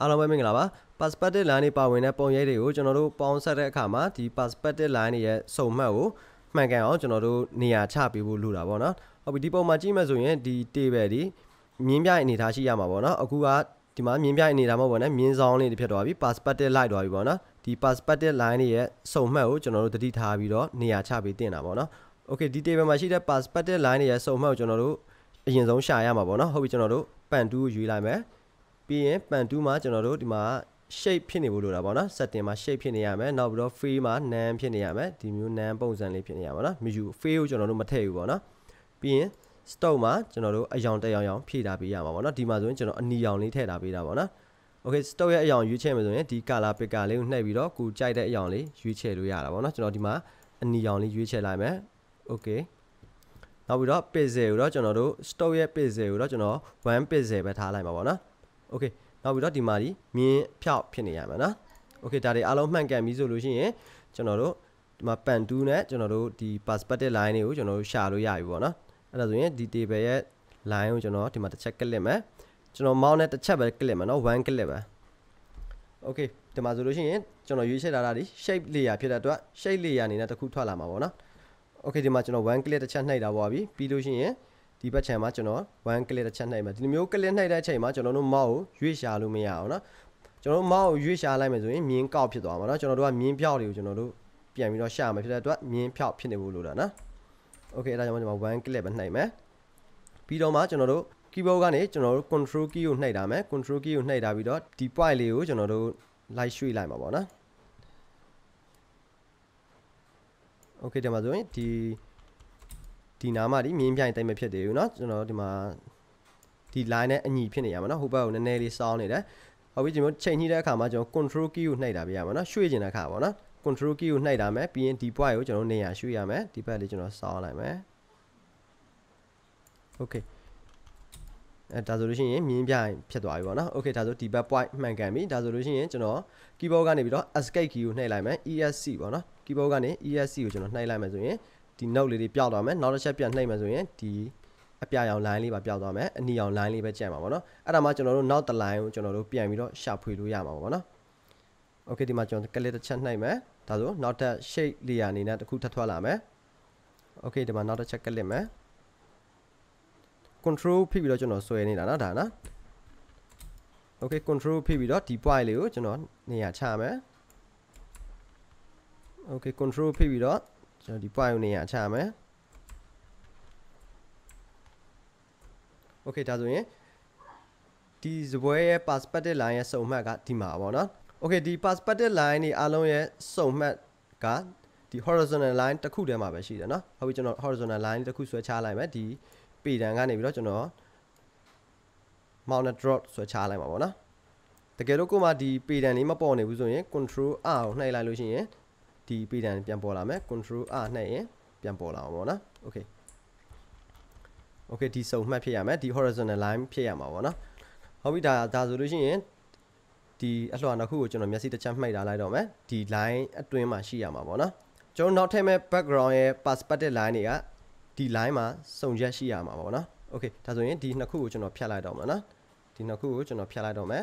အားလုံးပဲမင်္ဂလာပါ perspective line တွေပါဝင်တဲ့ပုံရိပ်တွေကိုကျွန်တော်တို့ပေါင်းဆက်တဲ့အခါမှာဒီ perspective line တွေရဲ့စုံမှတ်ကိုမှန်ကန်အောင်ကျွန်တော်တို့နေရာချပေးဖို့လိုတာပေါ့နော်ဟုတ်ပြီဒီပုံမှာကြည့်မယ်ဆိုရင်ဒီ table ဒီမြင်းပြအနေထားရှိရမှာပေါ့နော်အခုကဒီမှာမြင်းပြအနေထားမဟုတ်ပါနဲ့မြင်းဆောင်လေးတွေဖြစ်သွားပြီ perspective line သွားပြီပေါ့နော်ဒီ perspective line တွေရဲ့စုံမှတ်ကိုကျွန်တော်တို့သတိထားပြီးတော့နေရာချပေးတင်တာပေါ့နော် okay ဒီ table မှာရှိတဲ့ perspective line တွေရဲ့စုံမှတ်ကိုကျွန်တော်တို့အရင်ဆုံးရှာရမှာပေါ့နော်ဟုတ်ပြီကျွန်တော်တို့ပန်တူးကိုယူလိုက်မယ်ပြီးရင်ပန်2မှာကျွန်တော်တို့ဒီမှာ shape ဖြစ်နေဖို့လိုတာပေါ့နော် setting မှာ shape ဖြစ်နေရမယ်နောက်ပြီးတော့ free မှာ nan ဖြစ်နေရမယ်ဒီမျိုး nan ပုံစံလေးဖြစ်နေရမှာနော် menu free ကိုကျွန်တော်တို့မထည့်ဘူးပေါ့နော်ပြီးရင် stock မှာကျွန်တော်တို့အယောင်တက်အောင်အောင်ဖြည့်ထားပေးရမှာပေါ့နော်ဒီမှာဆိုရင်ကျွန်တော်အနီရောင်လေးထည့်ထားပေးတာပေါ့နော် okay stock ရဲ့အယောင်ရွေးချယ်မယ်ဆိုရင်ဒီ color picker လေးကိုနှိပ်ပြီးတော့ကိုကြိုက်တဲ့အယောင်လေးရွေးချယ်လို့ရတာပေါ့နော်ကျွန်တော်ဒီမှာအနီရောင်လေးရွေးချယ်လိုက်မယ် okay နောက်ပြီးတော့ pixel ကိုတော့ကျွန်တော်တို့ stock ရဲ့ pixel ကိုတော့ကျွန်တော်1 pixel ပဲထားလိုက်မှာပေါ့နော်โอเคနောက်ပြီးတော့ဒီမှာဒီမြင်းဖြောက်ဖြစ်နေရမှာနော်โอเคဒါတွေအားလုံးမှန်ကန်ပြီဆိုလို့ရှိရင်ကျွန်တော်တို့ဒီမှာပန်တူးနဲ့ကျွန်တော်တို့ဒီ perspective line တွေကိုကျွန်တော်တို့ရှာလို့ရပြီပေါ့နော်အဲ့ဒါဆိုရင်ဒီ table ရဲ့ line ကိုကျွန်တော်ဒီမှာတစ်ချက်ကလစ်မယ်ကျွန်တော် mouse နဲ့တစ်ချက်ပဲကလစ်မယ်နော်1 click ပဲ okay ဒီမှာဆိုလို့ရှိရင်ကျွန်တော်ရွေးချယ်ထားတာဒီ shape layer ဖြစ်တဲ့အတွက် shape layer အနေနဲ့တစ်ခုထွက်လာမှာပေါ့နော် okay ဒီမှာကျွန်တော်1 click တစ်ချက်နှိပ်တာပေါ့ပြီပြီးလို့ရှိရင်ဒီဘက်ခြံမှာကျွန်တော်1 click တစ်ချက်နှိပ်မယ်ဒီလိုမျိုး click နှိပ်တဲ့အချိန်မှာကျွန်တော်တို့ mouse ကိုရွေ့ရှာလို့မရအောင်နော်ကျွန်တော်တို့ mouse ကိုရွေ့ရှာလိုက်မယ်ဆိုရင်မြင်းကောက်ဖြစ်သွားမှာနော်ကျွန်တော်တို့ကမြင်းပြောက်တွေကိုကျွန်တော်တို့ပြန်ပြီးတော့ရှာမယ်ဖြစ်တဲ့အတွက်မြင်းဖြောက်ဖြစ်နေဖို့လိုတာနော်โอเคအဲ့ဒါကြောင့်ကျွန်တော်1 click ပဲနှိပ်မယ်ပြီးတော့မှကျွန်တော်တို့ keyboard ကနေကျွန်တော်တို့ control key ကိုနှိပ်ထားမယ် control key ကိုနှိပ်ထားပြီးတော့ဒီ point လေးကိုကျွန်တော်တို့လိုက်ရွှေ့လိုက်မှာပေါ့နော်โอเคဒီမှာဆိုရင်ဒီဒီနာမဒီမြင်းပြိုင်တိတ်မဖြစ်သေးဘူးเนาะကျွန်တော်ဒီမှာဒီ line နဲ့အညီဖြစ်နေရမှာเนาะဟိုဘက်ကိုနည်းနည်းလေးစောင်းနေတယ်ဟုတ်ပြီကျွန်တော်ချိန်ညှိတဲ့အခါမှာကျွန်တော် control key ကိုနှိပ်တာပြရမှာเนาะရွှေ့ကျင်တဲ့အခါပေါ့เนาะ control key ကိုနှိုက်တာမယ်ပြီးရင်ဒီ point ကိုကျွန်တော်နေရာရွှေ့ရမယ်ဒီဘက်လေးကျွန်တော်စောင်းလိုက်မယ် okay အဲဒါဆိုလို့ရှိရင်မြင်းပြိုင်ဖြစ်သွားပြီပေါ့နော် okay ဒါဆိုဒီဘက် point မှန်ကန်ပြီဒါဆိုလို့ရှိရင်ကျွန်တော် keyboard ကနေပြီးတော့ escape key ကိုနှိပ်လိုက်မယ် esc ပေါ့နော် keyboard ကနေ esc ကိုကျွန်တော်နှိပ်လိုက်မယ်ဆိုရင်ဒီ note လေးတွေပျောက်သွားမယ်နောက်တစ်ချက်ပြန်နှိပ်မယ်ဆိုရင်ဒီအပြရောင် line လေးပါပျောက်သွားမယ်အနီရောင် line လေးပဲကျန်မှာပေါ့နော်အဲ့ဒါမှကျွန်တော်တို့နောက်တစ် line ကိုကျွန်တော်တို့ပြန်ပြီးတော့ရှာဖွေလို့ရမှာပေါ့နော် okay ဒီမှာကျွန်တော်ကလစ်တစ်ချက်နှိပ်မယ်ဒါဆိုနောက်ထပ် shape layer အနေနဲ့တစ်ခုထပ်ထွက်လာမယ် okay ဒီမှာနောက်တစ်ချက်ကလစ်မယ် control ဖိပြီးတော့ကျွန်တော်ဆွဲနေတာနော်ဒါနော် okay control ဖိပြီးတော့ဒီ point လေးကိုကျွန်တော်နေရာချမယ် okay control ဖိပြီးတော့ကျွန်တော်ဒီ point နေရာချမယ် Okay ဒါဆိုရင်ဒီစပွဲရဲ့ perspective line ရဲ့စုံမှတ်ကဒီမှာပေါ့နော် Okay ဒီ perspective line နေအားလုံးရဲ့စုံမှတ်ကဒီ horizontal line တစ်ခုတည်းမှာပဲရှိတယ်နော်ဟုတ်ပြီကျွန်တော် horizontal line တစ်ခုဆွဲချလိုက်မယ်ဒီပေတန်ကနေပြီးတော့ကျွန်တော် mount drop ဆွဲချလိုက်မှာပေါ့နော်တကယ်လို့ကိုမှဒီပေတန်လေးမပေါ်နေဘူးဆိုရင် control r ကိုနှိပ်လိုက်လို့ရှိရင်ဒီ pattern ပြန်ပေါ်လာမယ် control r နှိုက်ရင်ပြန်ပေါ်လာအောင်ပေါ့နော် okay okay ဒီစုံမှတ်ဖြစ်ရမယ်ဒီ horizontal line ဖြစ်ရမှာပေါ့နော်ဟုတ်ပြီဒါဒါဆိုလို့ရှိရင်ဒီအလှော်နောက်ခုကိုကျွန်တော်မျက်စိတစ်ချက်မှိတ်ထားလိုက်တော့မယ်ဒီ line အတွင်းမှာရှိရမှာပေါ့နော်ကျွန်တော်နောက်ထပ်မဲ့ background ရဲ့ perspective line တွေကဒီ line မှာစုံရက်ရှိရမှာပေါ့နော် okay ဒါဆိုရင်ဒီနှစ်ခုကိုကျွန်တော်ဖြတ်လိုက်တော့မယ်နော်ဒီနှစ်ခုကိုကျွန်တော်ဖြတ်လိုက်တော့မယ်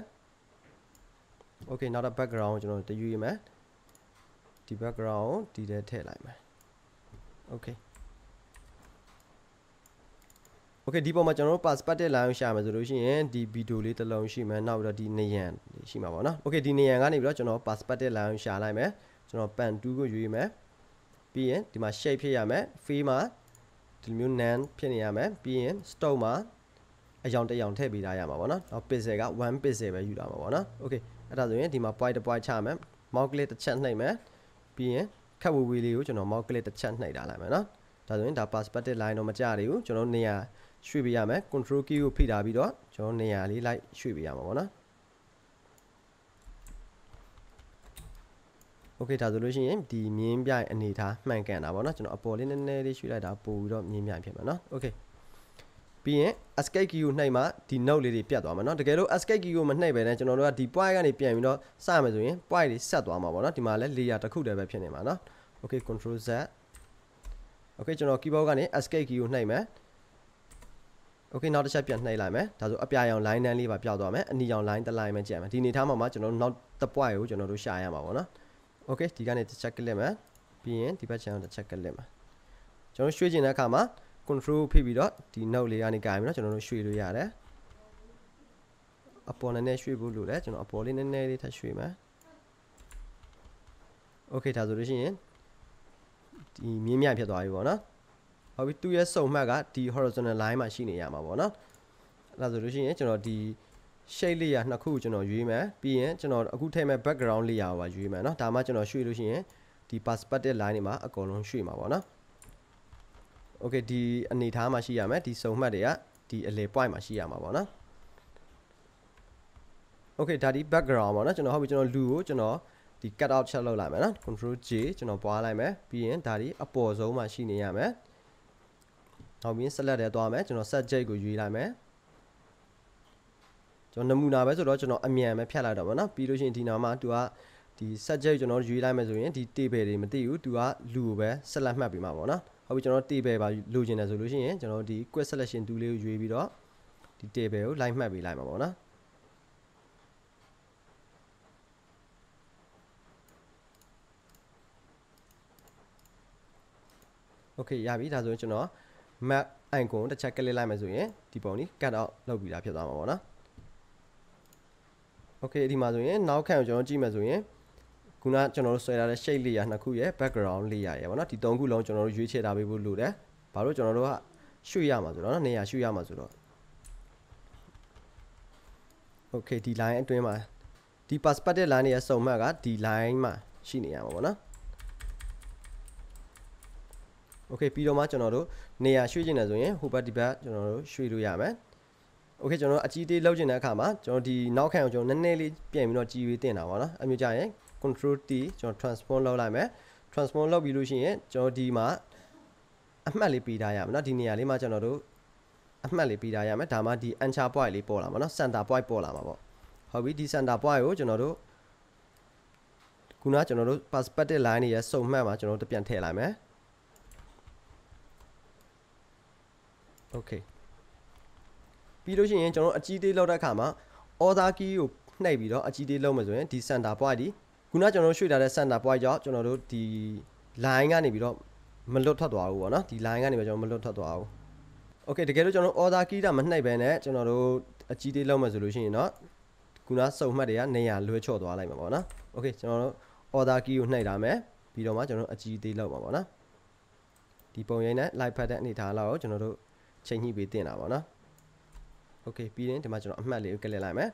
okay နောက်တော့ background ကိုကျွန်တော်တရွေးမယ်ဒီ background ကိုဒီထဲထည့်လိုက်မယ် okay okay ဒီပေါ်မှာကျွန်တော်တို့ perspective line ရှာမယ်ဆိုလို့ရှိရင်ဒီဗီဒီယိုလေးတစ်လုံးရှိမယ်နောက်ပြီးတော့ဒီနေရန်ရှိမှာပေါ့နော် okay ဒီနေရန်ကနေပြီးတော့ကျွန်တော် perspective line ရှာလိုက်မယ်ကျွန်တော် pan 2ကိုယူရမယ်ပြီးရင်ဒီမှာ shape ဖြစ်ရမယ် fill မှာဒီလိုမျိုး nan ဖြစ်နေရမယ်ပြီးရင် stone မှာအယောင်တယောင်ထည့်ပေးထားရမှာပေါ့နော်နောက် pixel က1 pixel ပဲယူတာမှာပေါ့နော် okay အဲ့ဒါဆိုရင်ဒီမှာ point to point ချမယ် mouse click တစ်ချက်နှိပ်မယ်ပြီးရင်ခက်ဝေဝေလေးကိုကျွန်တော် mouse click တစ်ချက်နှိပ်ထားလိုက်မယ်နော်ဒါဆိုရင်ဒါ perspective line တော့မကြသေးဘူးကျွန်တော်နေရာရွှေ့ပေးရမယ် control key ကိုဖိထားပြီးတော့ကျွန်တော်နေရာလေးလိုက်ရွှေ့ပေးရမှာပေါ့နော် okay ဒါဆိုလို့ရှိရင်ဒီမြင်းပြိုင်အနေထားမှန်ကန်တာပေါ့နော်ကျွန်တော်အပေါ်လေးနည်းနည်းလေးရွှေ့လိုက်တာပို့ပြီးတော့မြင်းပြိုင်ဖြစ်မှာနော် okay ပြီးရင် escape key ကိုနှိပ်မှဒီ note လေးတွေပြတ်သွားမှာเนาะတကယ်လို့ escape key ကိုမနှိပ်ပဲနဲ့ကျွန်တော်တို့ကဒီ point ကနေပြန်ပြီးတော့စမယ်ဆိုရင် point တွေဆက်သွားမှာပေါ့เนาะဒီမှာလည်း layer တစ်ခုတည်းပဲဖြစ်နေမှာเนาะ okay control z okay ကျွန်တော် keyboard ကနေ escape key ကိုနှိပ်မယ် okay နောက်တစ်ချက်ပြန်နှိပ်လိုက်မယ်ဒါဆိုအပြာရောင် line တန်းလေးပါပျောက်သွားမယ်အနီရောင် line တစ်လိုင်းပဲကျန်မယ်ဒီနေထားမှာမှာကျွန်တော်တို့နောက်တစ် point ကိုကျွန်တော်တို့ရှာရမှာပေါ့เนาะ okay ဒီကနေတစ်ချက်ကလစ်မယ်ပြီးရင်ဒီဘက်ချမ်းတစ်ချက်ကလစ်မယ်ကျွန်တော်ရွှေ့ကျင်တဲ့အခါမှာ control ဖိပြီးတော့ဒီ note လေးကနေကြိုင်ပြီးတော့ကျွန်တော်တို့ရွှေ့လို့ရတယ်အပေါ်နည်းနည်းရွှေ့ဖို့လိုတယ်ကျွန်တော်အပေါ်လေးနည်းနည်းလေးထပ်ရွှေ့မယ် okay ဒါဆိုလို့ရှိရင်ဒီမြင်းမြဖြစ်သွားပြီပေါ့နော်ဟုတ်ပြီသူ့ရဲ့စုံမှတ်ကဒီ horizontal line မှာရှိနေရမှာပေါ့နော်အဲ့ဒါဆိုလို့ရှိရင်ကျွန်တော်ဒီ shape layer နှစ်ခုကိုကျွန်တော်ရွေးမယ်ပြီးရင်ကျွန်တော်အခုထည့်မဲ့ background layer ကိုပါရွေးမယ်เนาะဒါမှကျွန်တော်ရွှေ့လို့ရှိရင်ဒီ perspective line တွေမှာအကုန်လုံးရွှေ့မှာပေါ့เนาะโอเคဒီအနေထားမှာရှိရမယ်ဒီစုံမှတ်တွေကဒီအလေ point မှာရှိရမှာပေါ့နော်โอเคဒါဒီ background ပေါ့နော်ကျွန်တော်ဟုတ်ပြီကျွန်တော်လူကိုကျွန်တော်ဒီ cut out ချက်လောက်လိုက်မယ်နော် control J ကျွန်တော်ပွားလိုက်မယ်ပြီးရင်ဒါဒီအပေါ်ဆုံးမှာရှိနေရမယ်နောက်ပြီး select ထဲသွားမယ်ကျွန်တော် subject ကိုယူလိုက်မယ်ကျွန်တော်နမူနာပဲဆိုတော့ကျွန်တော်အမြန်ပဲဖြတ်လိုက်တော့ဗောနော်ပြီးလို့ရှိရင်ဒီနာမှာ तू ကဒီ subject ကျွန်တော်ယူလိုက်မယ်ဆိုရင်ဒီ table တွေမသိဘူး तू ကလူကိုပဲ select မှတ်ပြီးမှာဗောနော်ဟုတ်ပြီကျွန်တော် table ပါလိုချင်တယ်ဆိုလို့ရှိရင်ကျွန်တော်ဒီ quick selection tool လေးကိုရွေးပြီးတော့ဒီ table ကိုလိုက်မှတ်ပေးလိုက်မှာပေါ့နော်โอเคရပြီဒါဆိုရင်ကျွန်တော် map icon တစ်ချက်ကလစ်လိုက်မယ်ဆိုရင်ဒီပုံကြီး cut out လုပ်ပြီးတာဖြစ်သွားမှာပေါ့နော်โอเคဒီမှာဆိုရင်နောက်ခံကိုကျွန်တော်ကြည့်မယ်ဆိုရင်ခုနကျွန်တော်တို့ဆွဲထားတဲ့ shape layer နှစ်ခုရဲ့ background layer ရဲ့ပေါ့နော်ဒီသုံးခုလုံးကျွန်တော်တို့ရွေးချယ်ထားပေးဖို့လိုတယ်ဘာလို့ကျွန်တော်တို့ကရွှေ့ရမှာဆိုတော့နော်နေရာရွှေ့ရမှာဆိုတော့ okay ဒီ line အတွင်းမှာဒီ perspective line ရဲ့စုံမှတ်ကဒီ line မှာရှိနေရမှာပေါ့နော် okay ပြီးတော့မှကျွန်တော်တို့နေရာရွှေ့ကျင်တယ်ဆိုရင်ဟိုဘက်ဒီဘက်ကျွန်တော်တို့ရွှေ့လို့ရမယ် okay ကျွန်တော်တို့အကြီးသေးလောက်ကျင်တဲ့အခါမှာကျွန်တော်ဒီနောက်ခံကိုကျွန်တော်နည်းနည်းလေးပြင်ပြီးတော့ကြည်ရွေးတင်တာပေါ့နော်အမျိုးကြရင် control T ကျွန်တော် transform လုပ်လိုက်မယ် transform လုပ်ပြီးလို့ရှိရင်ကျွန်တော်ဒီမှာအမှတ်လေးပေးထားရမယ်เนาะဒီနေရာလေးမှာကျွန်တော်တို့အမှတ်လေးပေးထားရမယ်ဒါမှဒီ anchor point လေးပေါ်လာမှာเนาะ center point ပေါ်လာမှာပေါ့ဟုတ်ပြီဒီ center point ကိုကျွန်တော်တို့ခုနကျွန်တော်တို့ perspective line တွေရဲ့စုံမှတ်မှာကျွန်တော်တို့ပြန်ထည့်လိုက်မယ် okay ပြီးလို့ရှိရင်ကျွန်တော်အကြီးသေးလောက်တဲ့အခါမှာ order key ကိုနှိပ်ပြီးတော့အကြီးသေးလောက်မှဆိုရင်ဒီ center point ဒီခုနကျွန်တော်တို့ရွှေ့ထားတဲ့ center point ကြောင့်ကျွန်တော်တို့ဒီ line ကနေပြီးတော့မလွတ်ထွက်သွားဘူးပေါ့နော်ဒီ line ကနေပြီးတော့ကျွန်တော်မလွတ်ထွက်သွားဘူး Okay တကယ်လို့ကျွန်တော် order key တာမနှိုက်ပဲနဲ့ကျွန်တော်တို့အကြီးသေးလောက်မှဆိုလို့ရှိရင်တော့ခုနစုံမှတ်တွေကနေရာလွဲချော့သွားလိုက်မှာပေါ့နော် Okay ကျွန်တော်တို့ order key ကိုနှိုက်ထားမယ်ပြီးတော့မှကျွန်တော်အကြီးသေးလောက်မှာပေါ့နော်ဒီပုံရိပ်နဲ့ live ဖတ်တဲ့အနေထားလောက်ကိုကျွန်တော်တို့ချိန်ညှိပေးတင်တာပေါ့နော် Okay ပြီးရင်ဒီမှာကျွန်တော်အမှတ်လေးကိုကလစ်လိုက်မယ်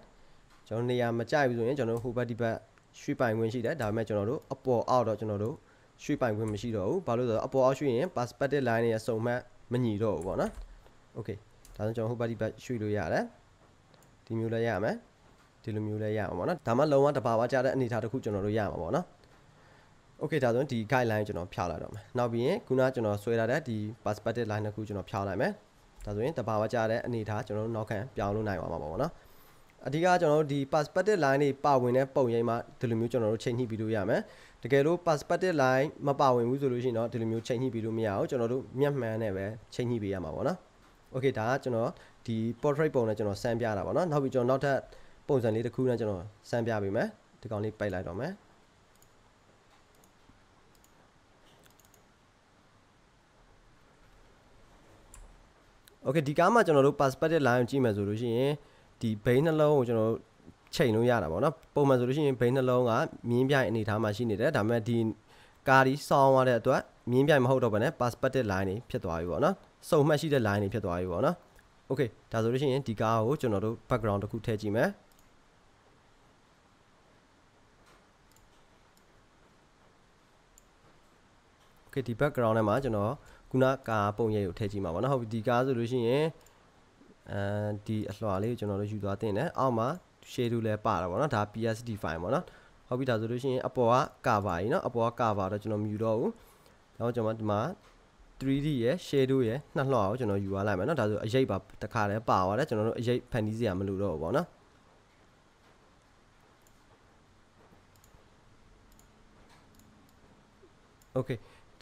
ကျွန်တော်နေရာမကြိုက်ဘူးဆိုရင်ကျွန်တော်ဟိုဘက်ဒီဘက်ရွှေ့ပိုင်ခွင့်ရှိတယ်ဒါပေမဲ့ကျွန်တော်တို့အပေါ်အောက်တော့ကျွန်တော်တို့ရွှေ့ပိုင်ခွင့်မရှိတော့ဘူးဘာလို့လဲဆိုတော့အပေါ်အောက်ရွှေ့ရင် perspective line ရဲ့စုံမှတ်မညီတော့ဘူးပေါ့နော် okay ဒါဆိုကျွန်တော်ဟိုဘက်ဒီဘက်ရွှေ့လို့ရတယ်ဒီမျိုးလည်းရမယ်ဒီလိုမျိုးလည်းရမှာပေါ့နော်ဒါမှလုံးဝတဘာဝကြတဲ့အနေအထားတစ်ခုကျွန်တော်တို့ရမှာပေါ့နော် okay ဒါဆိုရင်ဒီ guideline ကျွန်တော်ဖြောက်လိုက်တော့မယ်နောက်ပြီးရင်ခုနကျွန်တော်ဆွဲထားတဲ့ဒီ perspective line တစ်ခုကျွန်တော်ဖြောက်လိုက်မယ်ဒါဆိုရင်တဘာဝကြတဲ့အနေအထားကျွန်တော်တို့နောက်ခံပြောင်းလို့နိုင်ပါမှာပေါ့နော်အဓိကကျွန်တော်တို့ဒီ perspective line တွေပါဝင်တဲ့ပုံရိပ်မှာဒီလိုမျိုးကျွန်တော်တို့ချိန်ညှိပြီးလို့ရမယ်တကယ်လို့ perspective line မပါဝင်ဘူးဆိုလို့ရှိရင်တော့ဒီလိုမျိုးချိန်ညှိပြီးလို့မရအောင်ကျွန်တော်တို့မျက်မှန်နဲ့ပဲချိန်ညှိပေးရမှာပေါ့နော် okay ဒါကကျွန်တော်ဒီ portrait ပုံနဲ့ကျွန်တော်စမ်းပြတာပေါ့နော်နောက်ပြီးကျွန်တော်နောက်ထပ်ပုံစံလေးတစ်ခုနဲ့ကျွန်တော်စမ်းပြပေးမယ်ဒီကောင်လေးပိုက်လိုက်တော့မယ်โอเคဒီကားမှာကျွန်တော်တို့ perspective line ကိုကြည့်မယ်ဆိုလို့ရှိရင်ဒီဘိန်းနှလုံးကိုကျွန်တော်ချိန်လို့ရတာပေါ့နော်ပုံမှန်ဆိုလို့ရှိရင်ဘိန်းနှလုံးကမြင်းပြိုင်အနေထားမှာရှိနေတယ်ဒါပေမဲ့ဒီကာဒီဆောင်းရတဲ့အတွက်မြင်းပြိုင်မဟုတ်တော့ဘဲနဲ့ perspective line တွေဖြစ်သွားပြီပေါ့နော်စုံမှတ်ရှိတဲ့ line တွေဖြစ်သွားပြီပေါ့နော် okay ဒါဆိုလို့ရှိရင်ဒီကားကိုကျွန်တော်တို့ background တစ်ခုထည့်ကြည့်မယ်โอเคဒီ background ထဲမှာကျွန်တော်ခုနကာပုံရိပ်ကိုထည့်ကြည့်မှာပါเนาะဟုတ်ပြီဒီကားဆိုလို့ရှိရင်အဲဒီအလွှာလေးကိုကျွန်တော်တို့ယူသွားတင်တယ်အောက်မှာ shadow လည်းပါတာပေါ့နော်ဒါ PSD file ပေါ့နော်ဟုတ်ပြီဒါဆိုလို့ရှိရင်အပေါ်က cover ကြီးနော်အပေါ်က cover တော့ကျွန်တော်မယူတော့ဘူးဒါတော့ကျွန်တော်ဒီမှာ 3D ရယ် shadow ရယ်နှစ်လွှာကိုကျွန်တော်ယူသွားလိုက်မယ်နော်ဒါဆိုအရေးပါတစ်ခါတည်းပါသွားတယ်ကျွန်တော်တို့အရေးဖန်တီးစရာမလိုတော့ဘူးပေါ့နော်โอเค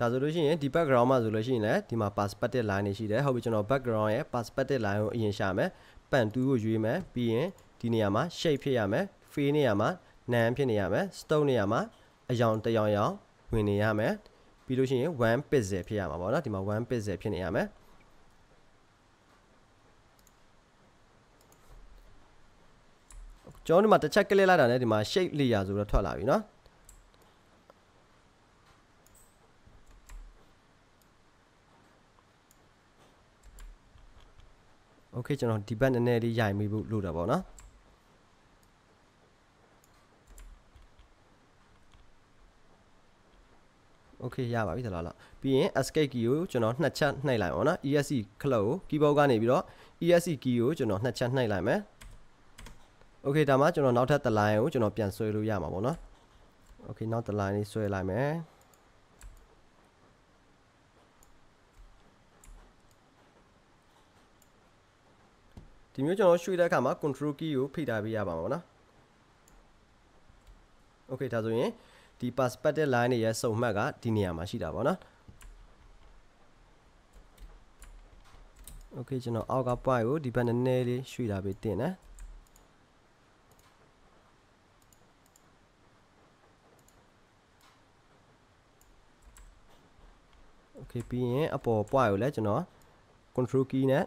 ဒါဆိုလို့ရှိရင်ဒီ background မှာဆိုလို့ရှိရင်လည်းဒီမှာ perspective line တွေရှိတယ်ဟုတ်ပြီကျွန်တော် background ရဲ့ perspective line ကိုအရင်ရှာမယ်ပန်တူးကိုရွေးမယ်ပြီးရင်ဒီနေရာမှာ shape ဖြစ်ရမယ် face နေရာမှာ none ဖြစ်နေရမယ် stone နေရာမှာအယောင်တယောင်ယောင်ဝင်နေရမယ်ပြီးလို့ရှိရင်1 pixel ဖြစ်ရမှာပေါ့နော်ဒီမှာ1 pixel ဖြစ်နေရမယ်ကျွန်တော်ဒီမှာတစ်ချက်ကလစ်လိုက်တာနဲ့ဒီမှာ shape layer ဆိုတော့ထွက်လာပြီเนาะโอเคကျွန်တော်ဒီဘက်နည်းနည်းလေးရိုင်မိဖို့လိုတာပေါ့နော်โอเคရပါပြီသလားလားပြီးရင် escape key ကိုကျွန်တော်နှစ်ချက်နှိပ်လိုက်ပါနော် ESC clock ကို keyboard ကနေပြီးတော့ ESC key ကိုကျွန်တော်နှစ်ချက်နှိပ်လိုက်မယ်โอเคဒါမှကျွန်တော်နောက်ထပ်တစ်လိုင်းကိုကျွန်တော်ပြန်ဆွဲလို့ရမှာပေါ့နော်โอเคနောက်တစ်လိုင်းလေးဆွဲလိုက်မယ်ဒီမျိုးကျွန်တော်ရွှေ့တဲ့အခါမှာ control key ကိုဖိထားပေးရပါမှာပေါ့နော် okay ဒါဆိုရင်ဒီ perspective line တွေရဲ့စုံမှတ်ကဒီနေရာမှာရှိတာပေါ့နော် okay ကျွန်တော်အောက်က point ကိုဒီဘက်နည်းနည်းလေးရွှေ့ထားပေးတင်တယ်โอเคပြီးရင်အပေါ်ပွားကိုလည်းကျွန်တော် control key နဲ့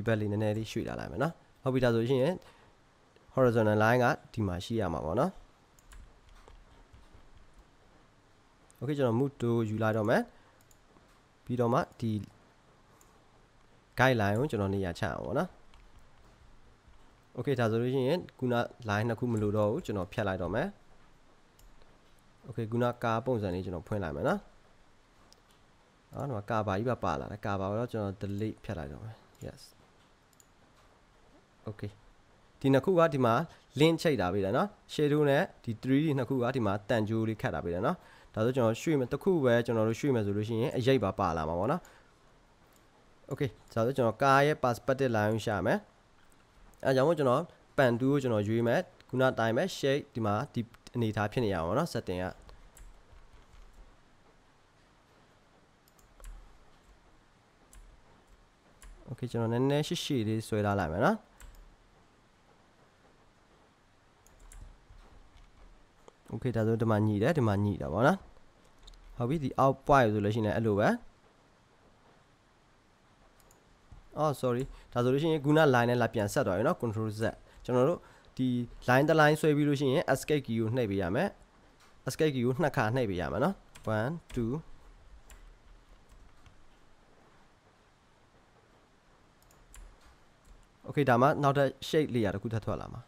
ဒီဘက်လေးနည်းနည်းလေးရွှေ့လာလိုက်မယ်နော်ဟုတ်ပြီဒါဆိုရှင် horizontal line ကဒီမှာရှိရမှာပေါ့နော်โอเคကျွန်တော် move to ယူလာတော့မယ်ပြီးတော့မှဒီ guideline ကိုကျွန်တော်နေရာချအောင်ပေါ့နော်โอเคဒါဆိုလို့ရှိရင်ခုန line နှစ်ခုမလိုတော့ဘူးကျွန်တော်ဖြတ်လိုက်တော့မယ်โอเคခုနကာပုံစံလေးကျွန်တော်ဖွင့်လိုက်မယ်နော်အော်ဒီမှာကာဘာကြီးပါပါလာတယ်ကာဘာကိုတော့ကျွန်တော် delete ဖြတ်လိုက်တော့မယ် yes okay ဒီနှစ်ခုကဒီမှာ link ချိန်တာပေးတယ်နော် shadow နဲ့ဒီ 3D နှစ်ခုကဒီမှာတန်ကြိုးလေးခတ်တာပေးတယ်နော်ဒါဆိုကျွန်တော်ရွှေ့မယ်တစ်ခုပဲကျွန်တော်တို့ရွှေ့မယ်ဆိုလို့ရှိရင်အရိပ်ပါပါလာမှာပေါ့နော် okay ဒါဆိုကျွန်တော်ကားရဲ့ perspective line ရှာမယ်အဲကြောင့်မို့ကျွန်တော်ပန်တူးကိုကျွန်တော်ရွေးမယ်ခုနတိုင်းပဲ shape ဒီမှာဒီအနေထားဖြစ်နေရအောင်ပေါ့နော် setting ကโอเคကျွန်တော်နည်းနည်းရှေ့ရှေ့လေးဆွဲလာလိုက်မယ်နော်โอเคဒါဆိုဒီမှာညှိတယ်ဒီမှာညှိတာပေါ့နော်ဟုတ်ပြီဒီ out point ဆိုလို့ရှိရင်အဲ့လိုပဲအော် sorry ဒါဆိုလို့ရှိရင်ခုန line နဲ့လာပြန်ဆက်သွားပြီเนาะ control z ကျွန်တော်တို့ဒီ line တစ် line ဆွဲပြီးလို့ရှိရင် escape key ကိုနှိပ်ပေးရမယ် escape key ကိုနှစ်ခါနှိပ်ပေးရမယ်เนาะ1 2โอเคဒါမှနောက်ထပ် shape လေးရတခုထပ်ထွက်လာမှာ